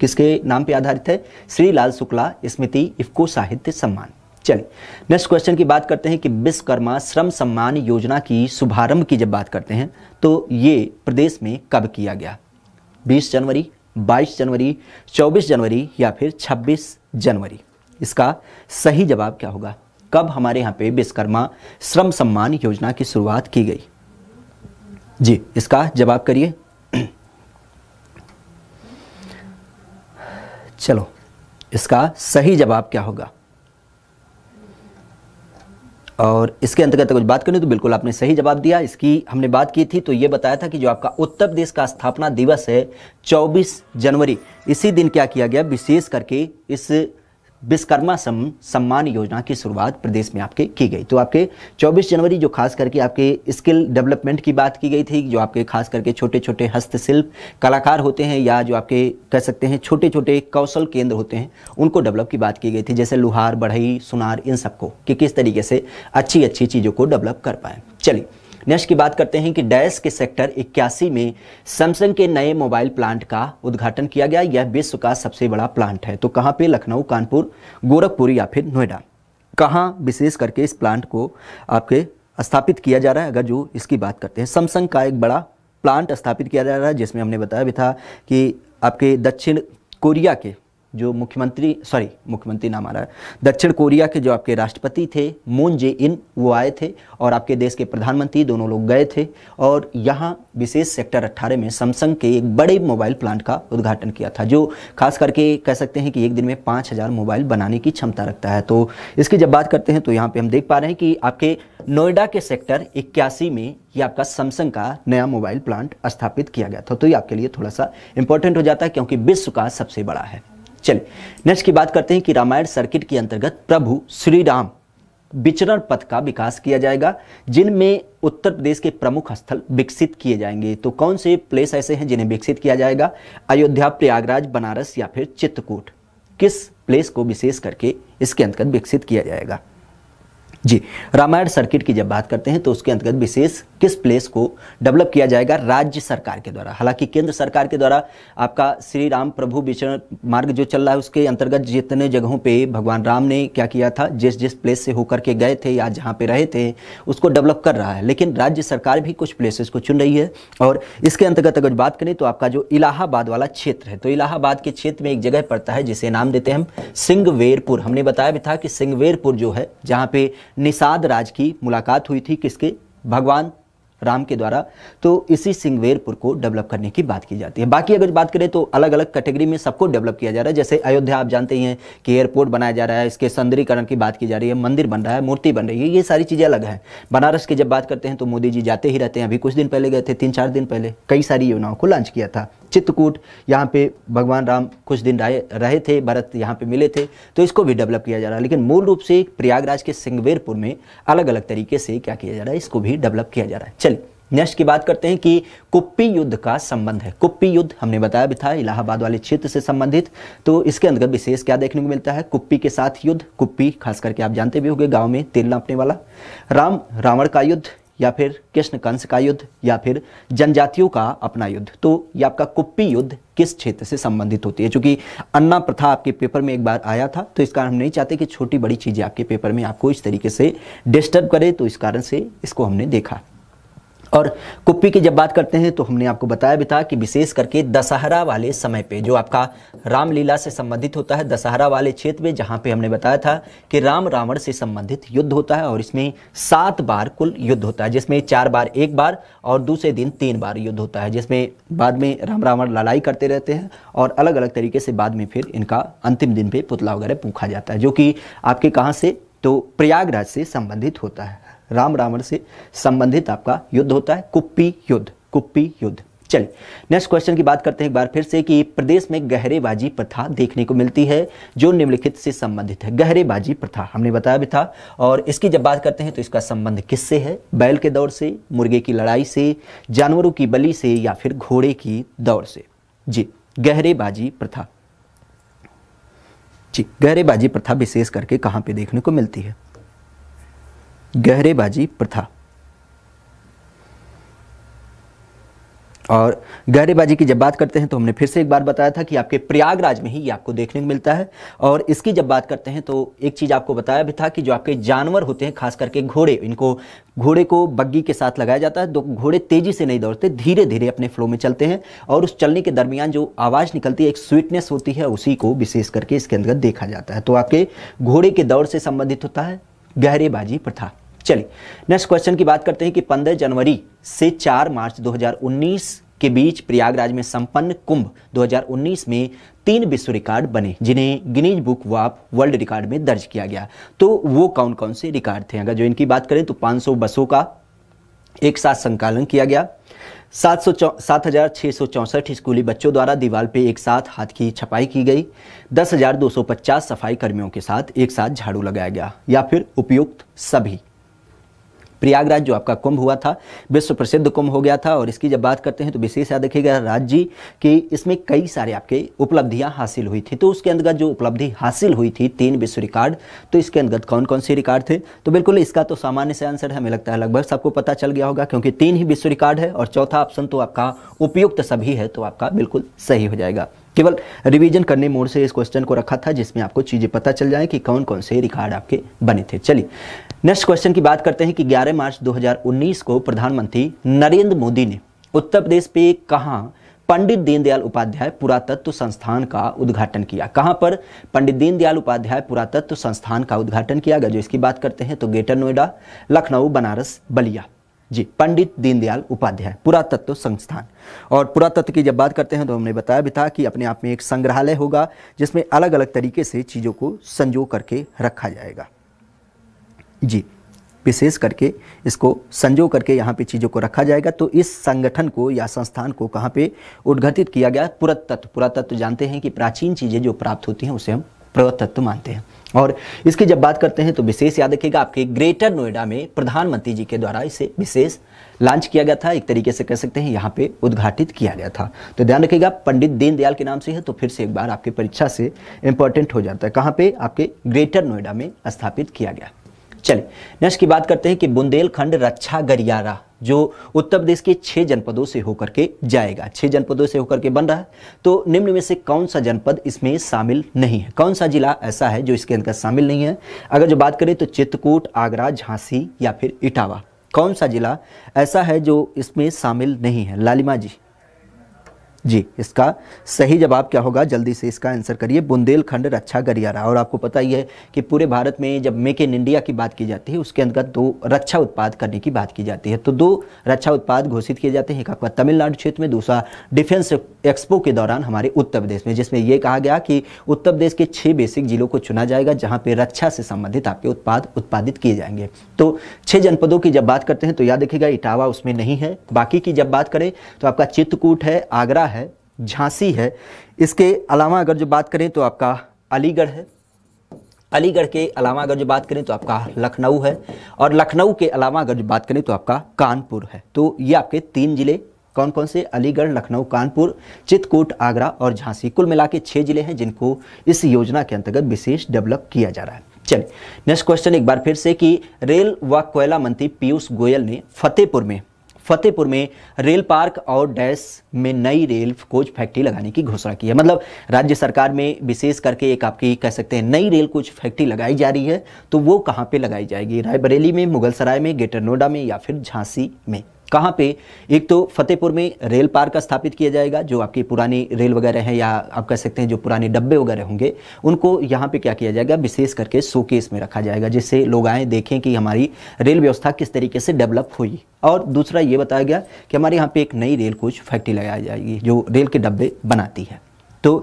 किसके नाम पे आधारित है श्री लाल शुक्ला स्मृति इफ्को साहित्य सम्मान चलिए नेक्स्ट क्वेश्चन की बात करते हैं कि विश्वकर्मा श्रम सम्मान योजना की शुभारंभ की जब बात करते हैं तो ये प्रदेश में कब किया गया बीस जनवरी बाईस जनवरी चौबीस जनवरी या फिर छब्बीस जनवरी इसका सही जवाब क्या होगा कब हमारे यहाँ पे विश्वकर्मा श्रम सम्मान योजना की शुरुआत की गई जी इसका जवाब करिए <clears throat> चलो इसका सही जवाब क्या होगा और इसके अंतर्गत कुछ बात करें तो बिल्कुल आपने सही जवाब दिया इसकी हमने बात की थी तो ये बताया था कि जो आपका उत्तर प्रदेश का स्थापना दिवस है 24 जनवरी इसी दिन क्या किया गया विशेष करके इस विश्वकर्मा सम, सम्मान योजना की शुरुआत प्रदेश में आपके की गई तो आपके 24 जनवरी जो खास करके आपके स्किल डेवलपमेंट की बात की गई थी जो आपके खास करके छोटे छोटे हस्तशिल्प कलाकार होते हैं या जो आपके कह सकते हैं छोटे छोटे कौशल केंद्र होते हैं उनको डेवलप की बात की गई थी जैसे लुहार बढ़ई सुनार इन सबको कि किस तरीके से अच्छी अच्छी चीज़ों को डेवलप कर पाएँ चलिए नेक्स्ट की बात करते हैं कि डैश के सेक्टर इक्यासी में सैमसंग के नए मोबाइल प्लांट का उद्घाटन किया गया यह विश्व का सबसे बड़ा प्लांट है तो कहाँ पे लखनऊ कानपुर गोरखपुर या फिर नोएडा कहाँ विशेष करके इस प्लांट को आपके स्थापित किया जा रहा है अगर जो इसकी बात करते हैं सैमसंग का एक बड़ा प्लांट स्थापित किया जा रहा है जिसमें हमने बताया भी था कि आपके दक्षिण कोरिया के जो मुख्यमंत्री सॉरी मुख्यमंत्री नाम आ रहा है दक्षिण कोरिया के जो आपके राष्ट्रपति थे मून जे इन वो आए थे और आपके देश के प्रधानमंत्री दोनों लोग गए थे और यहाँ विशेष सेक्टर 18 में सैमसंग के एक बड़े मोबाइल प्लांट का उद्घाटन किया था जो खास करके कह सकते हैं कि एक दिन में पाँच मोबाइल बनाने की क्षमता रखता है तो इसकी जब बात करते हैं तो यहाँ पर हम देख पा रहे हैं कि आपके नोएडा के सेक्टर इक्यासी में ये आपका सैमसंग का नया मोबाइल प्लांट स्थापित किया गया था तो ये आपके लिए थोड़ा सा इंपॉर्टेंट हो जाता है क्योंकि विश्व का सबसे बड़ा है चलिए नेक्स्ट की बात करते हैं कि रामायण सर्किट के अंतर्गत प्रभु श्री राम विचरण पथ का विकास किया जाएगा जिनमें उत्तर प्रदेश के प्रमुख स्थल विकसित किए जाएंगे तो कौन से प्लेस ऐसे हैं जिन्हें विकसित किया जाएगा अयोध्या प्रयागराज बनारस या फिर चित्रकूट किस प्लेस को विशेष करके इसके अंतर्गत विकसित किया जाएगा जी रामायण सर्किट की जब बात करते हैं तो उसके अंतर्गत विशेष किस प्लेस को डेवलप किया जाएगा राज्य सरकार के द्वारा हालांकि केंद्र सरकार के द्वारा आपका श्री राम प्रभु विचरण मार्ग जो चल रहा है उसके अंतर्गत जितने जगहों पे भगवान राम ने क्या किया था जिस जिस प्लेस से होकर के गए थे या जहाँ पे रहे थे उसको डेवलप कर रहा है लेकिन राज्य सरकार भी कुछ प्लेसेस को चुन रही है और इसके अंतर्गत अगर बात करें तो आपका जो इलाहाबाद वाला क्षेत्र है तो इलाहाबाद के क्षेत्र में एक जगह पड़ता है जिसे नाम देते हैं हम सिंगवेरपुर हमने बताया भी था कि सिंगवेरपुर जो है जहाँ पे निषाद राज की मुलाकात हुई थी किसके भगवान राम के द्वारा तो इसी सिंगवेरपुर को डेवलप करने की बात की जाती है बाकी अगर बात करें तो अलग अलग कैटेगरी में सबको डेवलप किया जा रहा है जैसे अयोध्या आप जानते ही हैं कि एयरपोर्ट बनाया जा रहा है इसके सौंदर्यकरण की बात की जा रही है मंदिर बन रहा है मूर्ति बन रही है ये सारी चीज़ें अलग हैं बनारस की जब बात करते हैं तो मोदी जी जाते ही रहते हैं अभी कुछ दिन पहले गए थे तीन चार दिन पहले कई सारी योजनाओं को लॉन्च किया था चित्रकूट यहाँ पे भगवान राम कुछ दिन रहे रहे थे भरत यहाँ पे मिले थे तो इसको भी डेवलप किया जा रहा है लेकिन मूल रूप से प्रयागराज के सिंगवेरपुर में अलग अलग तरीके से क्या किया जा रहा है इसको भी डेवलप किया जा रहा है नेक्स्ट की बात करते हैं कि कुप्पी युद्ध का संबंध है कुप्पी युद्ध हमने बताया भी था इलाहाबाद वाले क्षेत्र से संबंधित तो इसके अंदर विशेष क्या देखने को मिलता है कुप्पी के साथ युद्ध कुप्पी खास करके आप जानते भी होंगे गांव में तेल नापने वाला राम रावण का युद्ध या फिर कृष्ण कंस का युद्ध या फिर जनजातियों का अपना युद्ध तो ये आपका कुप्पी युद्ध किस क्षेत्र से संबंधित होती है चूंकि अन्ना प्रथा आपके पेपर में एक बार आया था तो इस कारण हम नहीं चाहते कि छोटी बड़ी चीज़ें आपके पेपर में आपको इस तरीके से डिस्टर्ब करे तो इस कारण से इसको हमने देखा और कुप्पी की जब बात करते हैं तो हमने आपको बताया भी था कि विशेष करके दशहरा वाले समय पे जो आपका रामलीला से संबंधित होता है दशहरा वाले क्षेत्र में जहाँ पे हमने बताया था कि राम रावण से संबंधित युद्ध होता है और इसमें सात बार कुल युद्ध होता है जिसमें चार बार एक बार और दूसरे दिन तीन बार युद्ध होता है जिसमें बाद में राम रावण लड़ाई करते रहते हैं और अलग अलग तरीके से बाद में फिर इनका अंतिम दिन पर पुतला वगैरह पूखा जाता है जो कि आपके कहाँ से तो प्रयागराज से संबंधित होता है राम रावण से संबंधित आपका युद्ध होता है कुप्पी युद्ध कुप्पी युद्ध चलिए नेक्स्ट क्वेश्चन की बात करते हैं एक बार फिर से कि प्रदेश में गहरेबाजी प्रथा देखने को मिलती है जो निम्नलिखित से संबंधित है गहरेबाजी प्रथा हमने बताया भी था और इसकी जब बात करते हैं तो इसका संबंध किससे है बैल के दौर से मुर्गे की लड़ाई से जानवरों की बलि से या फिर घोड़े की दौड़ से जी गहरेबाजी प्रथा जी गहरेबाजी प्रथा विशेष करके कहाँ पे देखने को मिलती है गहरेबाजी प्रथा और गहरेबाजी की जब बात करते हैं तो हमने फिर से एक बार बताया था कि आपके प्रयागराज में ही ये आपको देखने को मिलता है और इसकी जब बात करते हैं तो एक चीज़ आपको बताया भी था कि जो आपके जानवर होते हैं खास करके घोड़े इनको घोड़े को बग्गी के साथ लगाया जाता है तो घोड़े तेज़ी से नहीं दौड़ते धीरे धीरे अपने फ्लो में चलते हैं और उस चलने के दरमियान जो आवाज़ निकलती है एक स्वीटनेस होती है उसी को विशेष करके इसके अंतर्गत देखा जाता है तो आपके घोड़े के दौड़ से संबंधित होता है गहरेबाजी प्रथा चलिए नेक्स्ट क्वेश्चन की बात करते हैं कि 15 जनवरी से 4 मार्च 2019 के बीच प्रयागराज में संपन्न कुंभ 2019 में तीन विश्व रिकॉर्ड बने जिन्हें Guinness book of world record में दर्ज किया गया तो वो कौन कौन से रिकॉर्ड थे अगर जो इनकी बात करें तो 500 बसों का एक साथ संकालन किया गया सात सौ सात हज़ार छह सौ चौसठ स्कूली बच्चों द्वारा दीवार पे एक साथ हाथ की छपाई की गई दस हज़ार दो सौ पचास सफाई कर्मियों के साथ एक साथ झाड़ू लगाया गया या फिर उपयुक्त सभी प्रयागराज जो आपका कुंभ हुआ था विश्व प्रसिद्ध कुंभ हो गया था और इसकी जब बात करते हैं तो विशेष याद रखिएगा राज जी इसमें कई सारे आपके उपलब्धियां हासिल हुई थी तो उसके अंतर्गत जो उपलब्धि हासिल हुई थी तीन विश्व रिकॉर्ड तो इसके अंतर्गत कौन कौन से रिकॉर्ड थे तो बिल्कुल इसका तो सामान्य से आंसर हमें लगता है लगभग सबको पता चल गया होगा क्योंकि तीन ही विश्व रिकॉर्ड है और चौथा ऑप्शन तो आपका उपयुक्त सभी है तो आपका बिल्कुल सही हो जाएगा केवल रिवीजन करने मोड से इस क्वेश्चन को रखा था जिसमें आपको चीज़ें पता चल जाए कि कौन कौन से रिकॉर्ड आपके बने थे चलिए नेक्स्ट क्वेश्चन की बात करते हैं कि 11 मार्च 2019 को प्रधानमंत्री नरेंद्र मोदी ने उत्तर प्रदेश पे कहाँ पंडित दीनदयाल उपाध्याय पुरातत्व संस्थान का उद्घाटन किया कहाँ पर पंडित दीनदयाल उपाध्याय पुरातत्व संस्थान का उद्घाटन किया गया जो इसकी बात करते हैं तो ग्रेटर नोएडा लखनऊ बनारस बलिया जी पंडित दीनदयाल उपाध्याय पुरातत्व संस्थान और पुरातत्व की जब बात करते हैं तो हमने बताया भी था कि अपने आप में एक संग्रहालय होगा जिसमें अलग अलग तरीके से चीज़ों को संजो करके रखा जाएगा जी विशेष करके इसको संजो करके यहाँ पे चीज़ों को रखा जाएगा तो इस संगठन को या संस्थान को कहाँ पे उद्घाटित किया गया पुरातत्व पुरातत्व जानते हैं कि प्राचीन चीज़ें जो प्राप्त होती हैं उसे हम पुरातत्व मानते हैं और इसकी जब बात करते हैं तो विशेष याद रखिएगा आपके ग्रेटर नोएडा में प्रधानमंत्री जी के द्वारा इसे विशेष लॉन्च किया गया था एक तरीके से कह सकते हैं यहाँ पे उद्घाटित किया गया था तो ध्यान रखिएगा पंडित दीनदयाल के नाम से है तो फिर से एक बार आपके परीक्षा से इंपॉर्टेंट हो जाता है कहाँ पे आपके ग्रेटर नोएडा में स्थापित किया गया चले नेक्स्ट की बात करते हैं कि बुंदेलखंड रक्षा गरियारा जो उत्तर प्रदेश के छह जनपदों से होकर के जाएगा छह जनपदों से होकर के बन रहा है तो निम्न में से कौन सा जनपद इसमें शामिल नहीं है कौन सा जिला ऐसा है जो इसके अंदर शामिल नहीं है अगर जो बात करें तो चित्रकूट आगरा झांसी या फिर इटावा कौन सा जिला ऐसा है जो इसमें शामिल नहीं है लालिमा जी जी इसका सही जवाब क्या होगा जल्दी से इसका आंसर करिए बुंदेलखंड रक्षा गलियारा और आपको पता ही है कि पूरे भारत में जब मेक इन इंडिया की बात की जाती है उसके अंतर्गत दो रक्षा उत्पाद करने की बात की जाती है तो दो रक्षा उत्पाद घोषित किए जाते हैं एक आपका तमिलनाडु क्षेत्र में दूसरा डिफेंस एक्सपो के दौरान हमारे उत्तर प्रदेश में जिसमें यह कहा गया कि उत्तर प्रदेश के छः बेसिक जिलों को चुना जाएगा जहाँ पर रक्षा से संबंधित आपके उत्पाद उत्पादित किए जाएंगे तो छः जनपदों की जब बात करते हैं तो याद रखिएगा इटावा उसमें नहीं है बाकी की जब बात करें तो आपका चित्रकूट है आगरा है झांसी है इसके अलावा अगर जो बात करें तो आपका अलीगढ़ है अलीगढ़ के अलावा अगर जो बात करें तो आपका लखनऊ है और लखनऊ के अलावा अगर जो बात करें तो आपका कानपुर है तो ये आपके तीन ज़िले कौन कौन से अलीगढ़ लखनऊ कानपुर चित्रकूट आगरा और झांसी कुल मिला के छः जिले हैं जिनको इस योजना के अंतर्गत विशेष डेवलप किया जा रहा है चलिए नेक्स्ट क्वेश्चन एक बार फिर से कि रेल व कोयला मंत्री पीयूष गोयल ने फतेहपुर में फतेहपुर में रेल पार्क और डैश में नई रेल कोच फैक्ट्री लगाने की घोषणा की है मतलब राज्य सरकार में विशेष करके एक आपकी कह सकते हैं नई रेल कोच फैक्ट्री लगाई जा रही है तो वो कहाँ पर लगाई जाएगी रायबरेली में मुगलसराय में ग्रेटर नोएडा में या फिर झांसी में कहाँ पे एक तो फतेहपुर में रेल पार्क स्थापित किया जाएगा जो आपकी पुरानी रेल वगैरह है या आप कह सकते हैं जो पुराने डब्बे वगैरह होंगे उनको यहाँ पे क्या किया जाएगा विशेष करके शोकेस में रखा जाएगा जिससे लोग आएँ देखें कि हमारी रेल व्यवस्था किस तरीके से डेवलप हुई और दूसरा ये बताया गया कि हमारे यहाँ पर एक नई रेल कोच फैक्ट्री लगाई जाएगी जो रेल के डब्बे बनाती है तो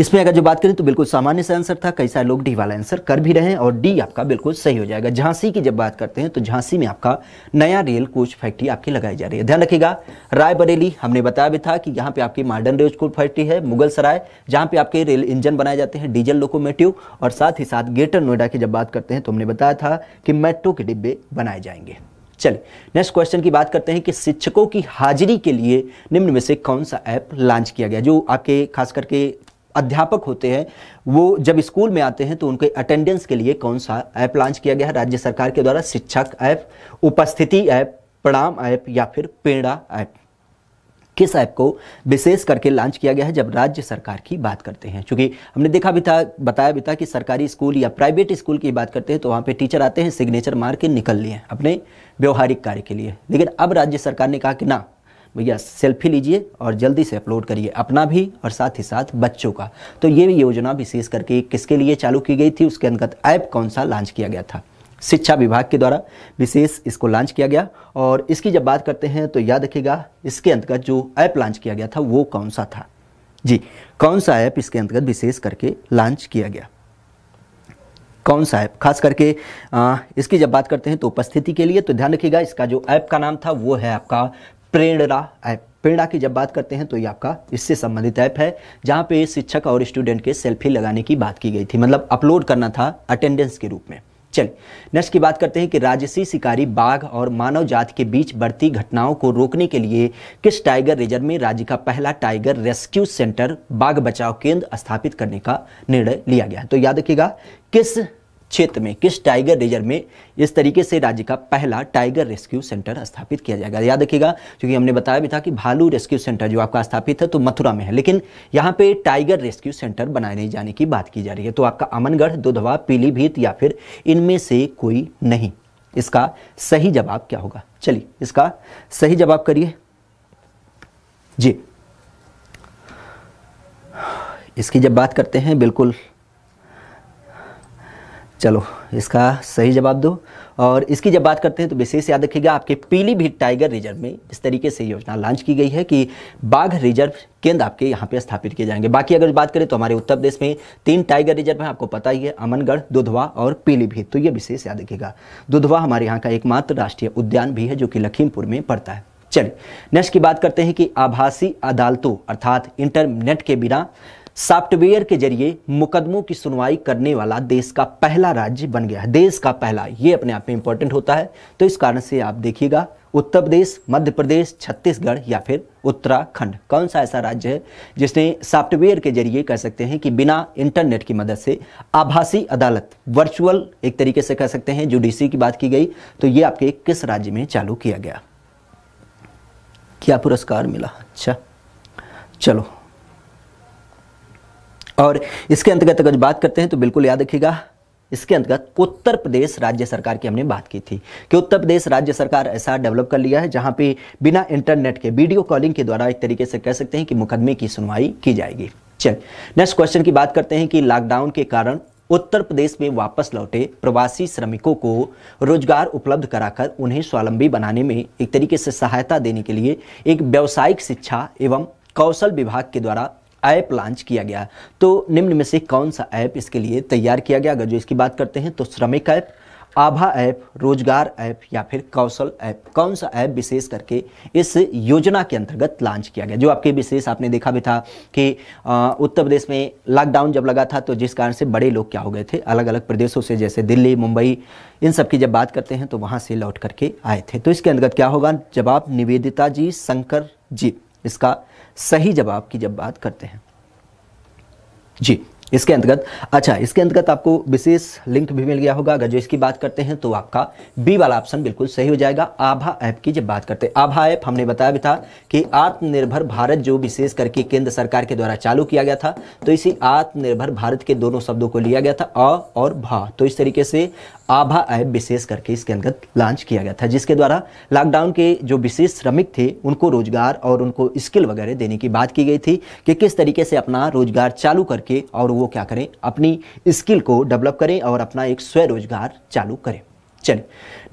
इसमें अगर जो बात करें तो बिल्कुल सामान्य सा आंसर था कई सारे लोग डी वाला आंसर कर भी रहे हैं और डी आपका बिल्कुल सही हो जाएगा झांसी की जब बात करते हैं तो झांसी में आपका नया रेल कोच फैक्ट्री आपकी लगाई जा रही है ध्यान रखिएगा रायबरेली हमने बताया भी था कि यहाँ पे आपकी मॉडर्न रेल कोच फैक्ट्री है मुगल सराय जहाँ पे आपके रेल इंजन बनाए जाते हैं डीजल लोकोमेटिव और साथ ही साथ ग्रेटर नोएडा की जब बात करते हैं तो हमने बताया था कि मेट्रो के डिब्बे बनाए जाएंगे चलिए नेक्स्ट क्वेश्चन की बात करते हैं कि शिक्षकों की हाजिरी के लिए निम्न में से कौन सा ऐप लॉन्च किया गया जो आपके खास करके अध्यापक होते हैं वो जब स्कूल में आते हैं तो उनके अटेंडेंस के लिए कौन सा ऐप लॉन्च किया गया है राज्य सरकार के द्वारा शिक्षक ऐप उपस्थिति ऐप प्रणाम ऐप या फिर पेड़ा ऐप किस ऐप को विशेष करके लॉन्च किया गया है जब राज्य सरकार की बात करते हैं क्योंकि हमने देखा भी था बताया भी था कि सरकारी स्कूल या प्राइवेट स्कूल की बात करते हैं तो वहाँ पे टीचर आते हैं सिग्नेचर मार के निकल लिए अपने व्यवहारिक कार्य के लिए लेकिन अब राज्य सरकार ने कहा कि ना भैया सेल्फी लीजिए और जल्दी से अपलोड करिए अपना भी और साथ ही साथ बच्चों का तो ये योजना विशेष करके किसके लिए चालू की गई थी उसके अंतर्गत ऐप कौन सा लॉन्च किया गया था शिक्षा विभाग के द्वारा विशेष इसको लॉन्च किया गया और इसकी जब बात करते हैं तो याद रखिएगा इसके अंतर्गत जो ऐप लॉन्च किया गया था वो कौन सा था जी कौन सा ऐप इसके अंतर्गत विशेष करके लॉन्च किया गया कौन सा ऐप खास करके आ, इसकी जब बात करते हैं तो उपस्थिति के लिए तो ध्यान रखिएगा इसका जो ऐप का नाम था वो है आपका प्रेरणा ऐप प्रेरणा की जब बात करते हैं तो ये आपका इससे संबंधित ऐप है जहाँ पे शिक्षक और स्टूडेंट के सेल्फी लगाने की बात की गई थी मतलब अपलोड करना था अटेंडेंस के रूप में चलिए नेक्स्ट की बात करते हैं कि राजसी शिकारी बाघ और मानव जाति के बीच बढ़ती घटनाओं को रोकने के लिए किस टाइगर रिजर्व में राज्य का पहला टाइगर रेस्क्यू सेंटर बाघ बचाव केंद्र स्थापित करने का निर्णय लिया गया तो याद रखिएगा किस क्षेत्र में किस टाइगर रिजर्व में इस तरीके से राज्य का पहला टाइगर रेस्क्यू सेंटर स्थापित किया जाएगा याद रखिएगा क्योंकि हमने बताया भी था कि भालू रेस्क्यू सेंटर जो आपका स्थापित है तो मथुरा में है लेकिन यहाँ पे टाइगर रेस्क्यू सेंटर बनाए नहीं जाने की बात की जा रही है तो आपका अमनगढ़ दुधवा पीलीभीत या फिर इनमें से कोई नहीं इसका सही जवाब क्या होगा चलिए इसका सही जवाब करिए जी इसकी जब बात करते हैं बिल्कुल चलो इसका सही जवाब दो और इसकी जब बात करते हैं तो विशेष याद रखिएगा आपके पीलीभीत टाइगर रिजर्व में इस तरीके से योजना लॉन्च की गई है कि बाघ रिजर्व केंद्र आपके यहाँ पे स्थापित किए जाएंगे बाकी अगर बात करें तो हमारे उत्तर प्रदेश में तीन टाइगर रिजर्व हैं आपको पता ही है अमनगढ़ दुधवा और पीलीभीत तो ये विशेष याद रखिएगा दुधवा हमारे यहाँ का एकमात्र राष्ट्रीय उद्यान भी है जो कि लखीमपुर में पड़ता है चलिए नेक्स्ट की बात करते हैं कि आभासी अदालतों अर्थात इंटरनेट के बिना सॉफ्टवेयर के जरिए मुकदमों की सुनवाई करने वाला देश का पहला राज्य बन गया है देश का पहला ये अपने आप में इंपॉर्टेंट होता है तो इस कारण से आप देखिएगा उत्तर प्रदेश मध्य प्रदेश छत्तीसगढ़ या फिर उत्तराखंड कौन सा ऐसा राज्य है जिसने सॉफ्टवेयर के जरिए कह सकते हैं कि बिना इंटरनेट की मदद से आभासी अदालत वर्चुअल एक तरीके से कह सकते हैं जुडिसी की बात की गई तो ये आपके किस राज्य में चालू किया गया क्या पुरस्कार मिला अच्छा चलो और इसके अंतर्गत अगर बात करते हैं तो बिल्कुल याद रखिएगा इसके अंतर्गत उत्तर प्रदेश राज्य सरकार की हमने बात की थी कि उत्तर प्रदेश राज्य सरकार ऐसा डेवलप कर लिया है जहां पे बिना इंटरनेट के वीडियो कॉलिंग के द्वारा एक तरीके से कह सकते हैं कि मुकदमे की सुनवाई की जाएगी चल नेक्स्ट क्वेश्चन की बात करते हैं कि लॉकडाउन के कारण उत्तर प्रदेश में वापस लौटे प्रवासी श्रमिकों को रोजगार उपलब्ध कराकर उन्हें स्वावलंबी बनाने में एक तरीके से सहायता देने के लिए एक व्यावसायिक शिक्षा एवं कौशल विभाग के द्वारा ऐप लॉन्च किया गया तो निम्न में से कौन सा ऐप इसके लिए तैयार किया गया अगर जो इसकी बात करते हैं तो Shramik app Abha app Rozgar app या फिर कौशल ऐप कौन सा ऐप विशेष करके इस योजना के अंतर्गत लॉन्च किया गया जो आपके विशेष आपने देखा भी था कि उत्तर प्रदेश में लॉकडाउन जब लगा था तो जिस कारण से बड़े लोग क्या हो गए थे अलग अलग प्रदेशों से जैसे दिल्ली मुंबई इन सब की जब बात करते हैं तो वहाँ से लौट करके आए थे तो इसके अंतर्गत क्या होगा जवाब निवेदिता जी शंकर जी इसका सही जवाब की जब बात करते हैं जी इसके अंतर्गत अच्छा इसके अंतर्गत आपको विशेष लिंक भी मिल गया होगा अगर जो इसकी बात करते हैं तो आपका बी वाला ऑप्शन बिल्कुल सही हो जाएगा आभा ऐप की जब बात करते हैं आभा ऐप हमने बताया भी था कि आत्मनिर्भर भारत जो विशेष करके केंद्र सरकार के द्वारा चालू किया गया था तो इसी आत्मनिर्भर भारत के दोनों शब्दों को लिया गया था अ और भा तो इस तरीके से आभा ऐप विशेष करके इसके अंतर्गत लॉन्च किया गया था जिसके द्वारा लॉकडाउन के जो विशेष श्रमिक थे उनको रोजगार और उनको स्किल वगैरह देने की बात की गई थी कि किस तरीके से अपना रोजगार चालू करके और वो क्या करें अपनी स्किल को डेवलप करें और अपना एक स्वरोजगार चालू करें चलिए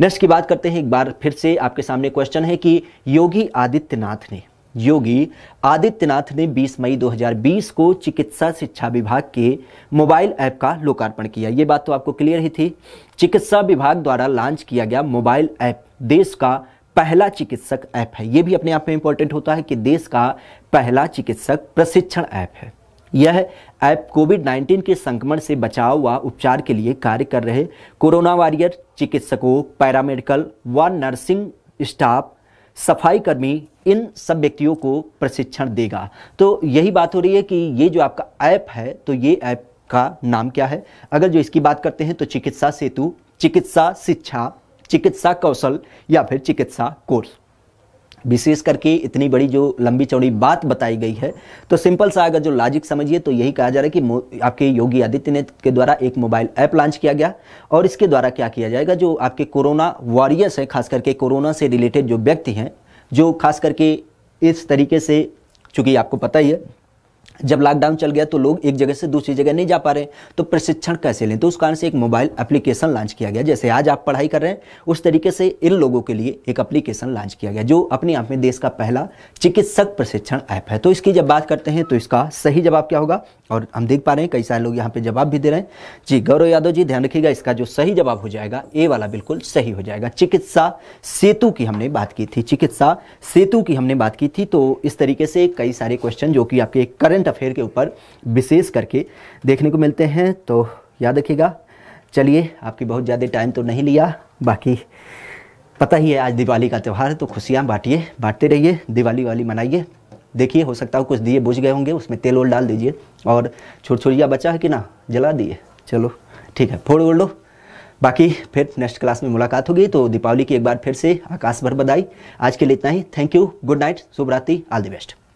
नेक्स्ट की बात करते हैं एक बार फिर से आपके सामने क्वेश्चन है कि योगी आदित्यनाथ ने योगी आदित्यनाथ ने 20 मई 2020 को चिकित्सा शिक्षा विभाग के मोबाइल ऐप का लोकार्पण किया ये बात तो आपको क्लियर ही थी चिकित्सा विभाग द्वारा लॉन्च किया गया मोबाइल ऐप देश का पहला चिकित्सक ऐप है यह भी अपने आप में इंपॉर्टेंट होता है कि देश का पहला चिकित्सक प्रशिक्षण ऐप है यह ऐप कोविड 19 के संक्रमण से बचाव व उपचार के लिए कार्य कर रहे कोरोना वॉरियर चिकित्सकों पैरामेडिकल व नर्सिंग स्टाफ सफाई कर्मी इन सब व्यक्तियों को प्रशिक्षण देगा तो यही बात हो रही है कि ये जो आपका ऐप है तो ये ऐप का नाम क्या है अगर जो इसकी बात करते हैं तो चिकित्सा सेतु चिकित्सा शिक्षा चिकित्सा कौशल या फिर चिकित्सा कोर्स विशेष करके इतनी बड़ी जो लंबी चौड़ी बात बताई गई है तो सिंपल सा अगर जो लॉजिक समझिए तो यही कहा जा रहा है कि आपके योगी आदित्यनाथ के द्वारा एक मोबाइल ऐप लॉन्च किया गया और इसके द्वारा क्या किया जाएगा जो आपके कोरोना वॉरियर्स हैं खास करके कोरोना से रिलेटेड जो व्यक्ति हैं जो खास करके इस तरीके से चूँकि आपको पता ही है जब लॉकडाउन चल गया तो लोग एक जगह से दूसरी जगह नहीं जा पा रहे तो प्रशिक्षण कैसे लें तो उस कारण से एक मोबाइल एप्लीकेशन लॉन्च किया गया जैसे आज आप पढ़ाई कर रहे हैं उस तरीके से इन लोगों के लिए एक एप्लीकेशन लॉन्च किया गया जो अपने आप में देश का पहला चिकित्सक प्रशिक्षण ऐप है तो इसकी जब बात करते हैं तो इसका सही जवाब क्या होगा और हम देख पा रहे हैं कई सारे लोग यहाँ पर जवाब भी दे रहे हैं जी गौरव यादव जी ध्यान रखिएगा इसका जो सही जवाब हो जाएगा ए वाला बिल्कुल सही हो जाएगा चिकित्सा सेतु की हमने बात की थी चिकित्सा सेतु की हमने बात की थी तो इस तरीके से कई सारे क्वेश्चन जो कि आपके करंट अफेयर के ऊपर विशेष करके देखने को मिलते हैं तो याद रखिएगा चलिए आपकी बहुत ज़्यादा टाइम तो नहीं लिया बाकी पता ही है आज दिवाली का त्यौहार है तो खुशियाँ बांटिए बांटते रहिए दिवाली वाली मनाइए देखिए हो सकता हो कुछ दिए बुझ गए होंगे उसमें तेल ओल डाल दीजिए और छुरछुरिया बचा है कि ना जला दिए चलो ठीक है फोड़ ओढ़ लो बाकी फिर नेक्स्ट क्लास में मुलाकात होगी तो दीपावली की एक बार फिर से आकाश भर बधाई आज के लिए इतना ही थैंक यू गुड नाइट शुभ रात्रि ऑल द बेस्ट